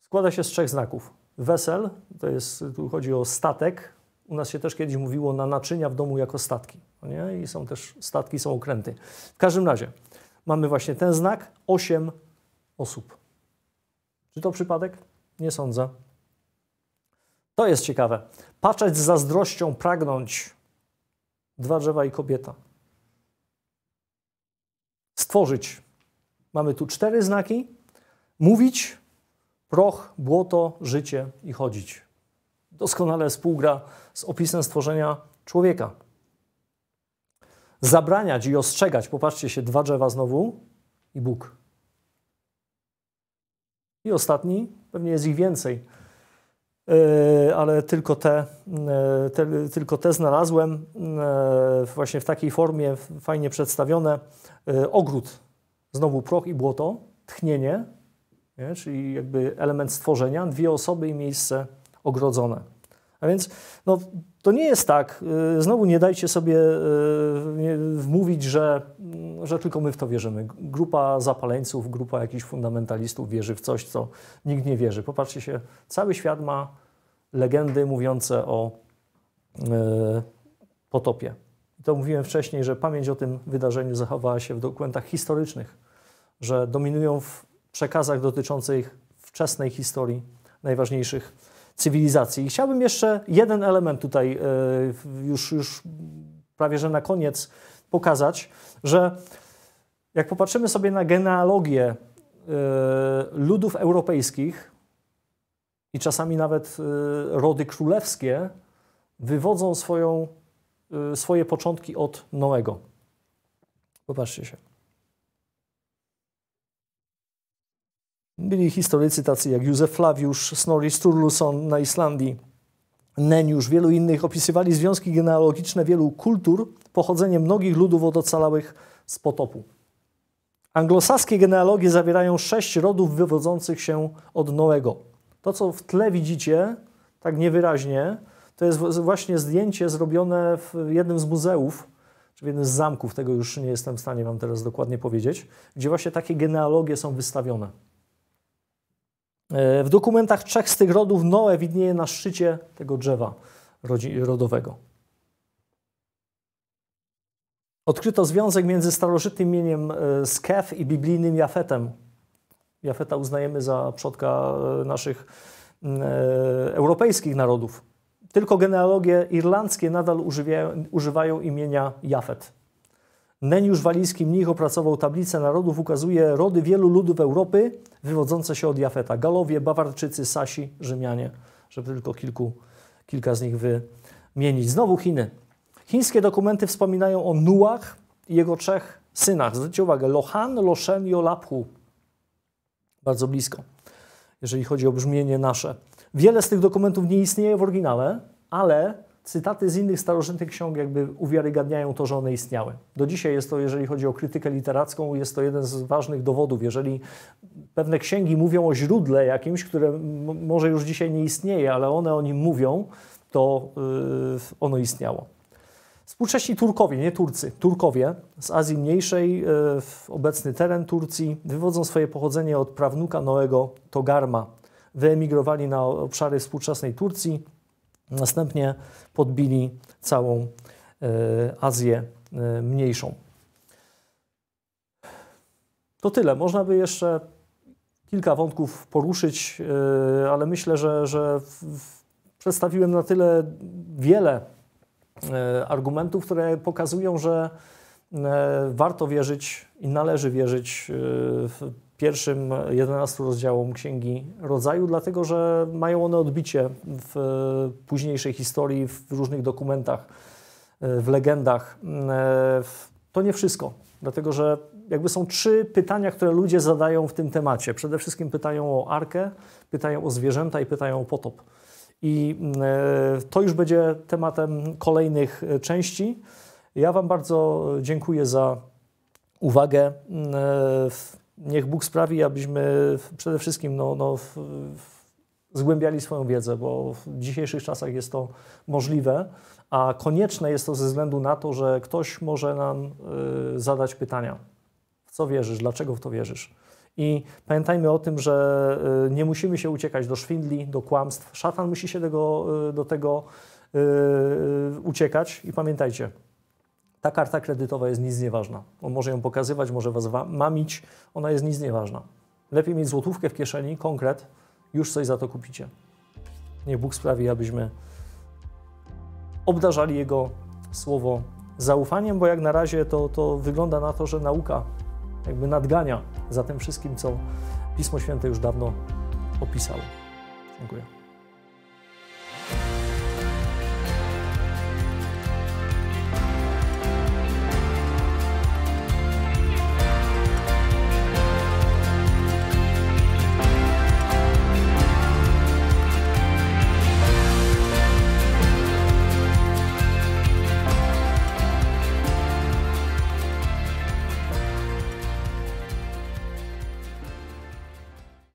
Składa się z trzech znaków. Wesel, to jest, tu chodzi o statek. U nas się też kiedyś mówiło na naczynia w domu jako statki. No nie? I są też statki, są okręty. W każdym razie mamy właśnie ten znak, osiem osób. Czy to przypadek? Nie sądzę. To jest ciekawe. Patrzeć z zazdrością, pragnąć. Dwa drzewa i kobieta tworzyć. Mamy tu cztery znaki: mówić, proch, błoto, życie i chodzić. Doskonale współgra z opisem stworzenia człowieka. Zabraniać i ostrzegać, popatrzcie się, dwa drzewa znowu i Bóg. I ostatni, pewnie jest ich więcej, e, ale tylko te, e, te, tylko te znalazłem e, właśnie w takiej formie, fajnie przedstawione. E, ogród, znowu proch i błoto, tchnienie, nie? czyli jakby element stworzenia, dwie osoby i miejsce ogrodzone. A więc no, to nie jest tak, e, znowu nie dajcie sobie e, wmówić, że, mm, że tylko my w to wierzymy. Grupa zapaleńców, grupa jakichś fundamentalistów wierzy w coś, co nikt nie wierzy. Popatrzcie się, cały świat ma legendy mówiące o potopie to mówiłem wcześniej, że pamięć o tym wydarzeniu zachowała się w dokumentach historycznych, że dominują w przekazach dotyczących wczesnej historii najważniejszych cywilizacji. I chciałbym jeszcze jeden element tutaj e, już, już prawie że na koniec pokazać, że jak popatrzymy sobie na genealogię e, ludów europejskich i czasami nawet e, rody królewskie, wywodzą swoją Y, swoje początki od Noego. Popatrzcie się. Byli historycy tacy jak Józef Flawiusz, Snorri Sturluson na Islandii, Neniusz, wielu innych opisywali związki genealogiczne wielu kultur, pochodzenie mnogich ludów odocalałych z potopu. Anglosaskie genealogie zawierają sześć rodów wywodzących się od Noego. To, co w tle widzicie, tak niewyraźnie, to jest właśnie zdjęcie zrobione w jednym z muzeów, czy w jednym z zamków, tego już nie jestem w stanie Wam teraz dokładnie powiedzieć, gdzie właśnie takie genealogie są wystawione. E, w dokumentach trzech z tych rodów Noe widnieje na szczycie tego drzewa rodowego. Odkryto związek między starożytnym imieniem e, Skef i biblijnym Jafetem. Jafeta uznajemy za przodka e, naszych europejskich narodów. Tylko genealogie irlandzkie nadal używają, używają imienia Jafet. Neniusz Walijski mnich opracował tablicę narodów, ukazuje rody wielu ludów Europy wywodzące się od Jafeta. Galowie, Bawarczycy, Sasi, Rzymianie, żeby tylko kilku, kilka z nich wymienić. Znowu Chiny. Chińskie dokumenty wspominają o Nuach i jego trzech synach. Zwróćcie uwagę, Lohan, Loshen i Olaphu. Bardzo blisko, jeżeli chodzi o brzmienie nasze. Wiele z tych dokumentów nie istnieje w oryginale, ale cytaty z innych starożytnych ksiąg jakby uwiarygadniają to, że one istniały. Do dzisiaj jest to, jeżeli chodzi o krytykę literacką, jest to jeden z ważnych dowodów. Jeżeli pewne księgi mówią o źródle jakimś, które może już dzisiaj nie istnieje, ale one o nim mówią, to yy, ono istniało. Współcześni Turkowie, nie Turcy, Turkowie z Azji Mniejszej, yy, obecny teren Turcji, wywodzą swoje pochodzenie od prawnuka Noego Togarma – wyemigrowali na obszary współczesnej Turcji, następnie podbili całą e, Azję e, mniejszą. To tyle. Można by jeszcze kilka wątków poruszyć, e, ale myślę, że, że przedstawiłem na tyle wiele argumentów, które pokazują, że warto wierzyć i należy wierzyć w pierwszym 11 rozdziałom Księgi Rodzaju, dlatego że mają one odbicie w e, późniejszej historii, w różnych dokumentach, e, w legendach. E, to nie wszystko, dlatego że jakby są trzy pytania, które ludzie zadają w tym temacie. Przede wszystkim pytają o arkę, pytają o zwierzęta i pytają o potop. I to już będzie tematem kolejnych części. Ja Wam bardzo dziękuję za uwagę niech Bóg sprawi, abyśmy przede wszystkim no, no, zgłębiali swoją wiedzę, bo w dzisiejszych czasach jest to możliwe, a konieczne jest to ze względu na to, że ktoś może nam y, zadać pytania. W co wierzysz? Dlaczego w to wierzysz? I pamiętajmy o tym, że y, nie musimy się uciekać do szwindli, do kłamstw. Szatan musi się tego, y, do tego y, y, uciekać. I pamiętajcie, ta karta kredytowa jest nic nieważna. On może ją pokazywać, może was mamić, ona jest nic nieważna. Lepiej mieć złotówkę w kieszeni, konkret, już coś za to kupicie. Niech Bóg sprawi, abyśmy obdarzali Jego słowo zaufaniem, bo jak na razie to, to wygląda na to, że nauka jakby nadgania za tym wszystkim, co Pismo Święte już dawno opisało. Dziękuję.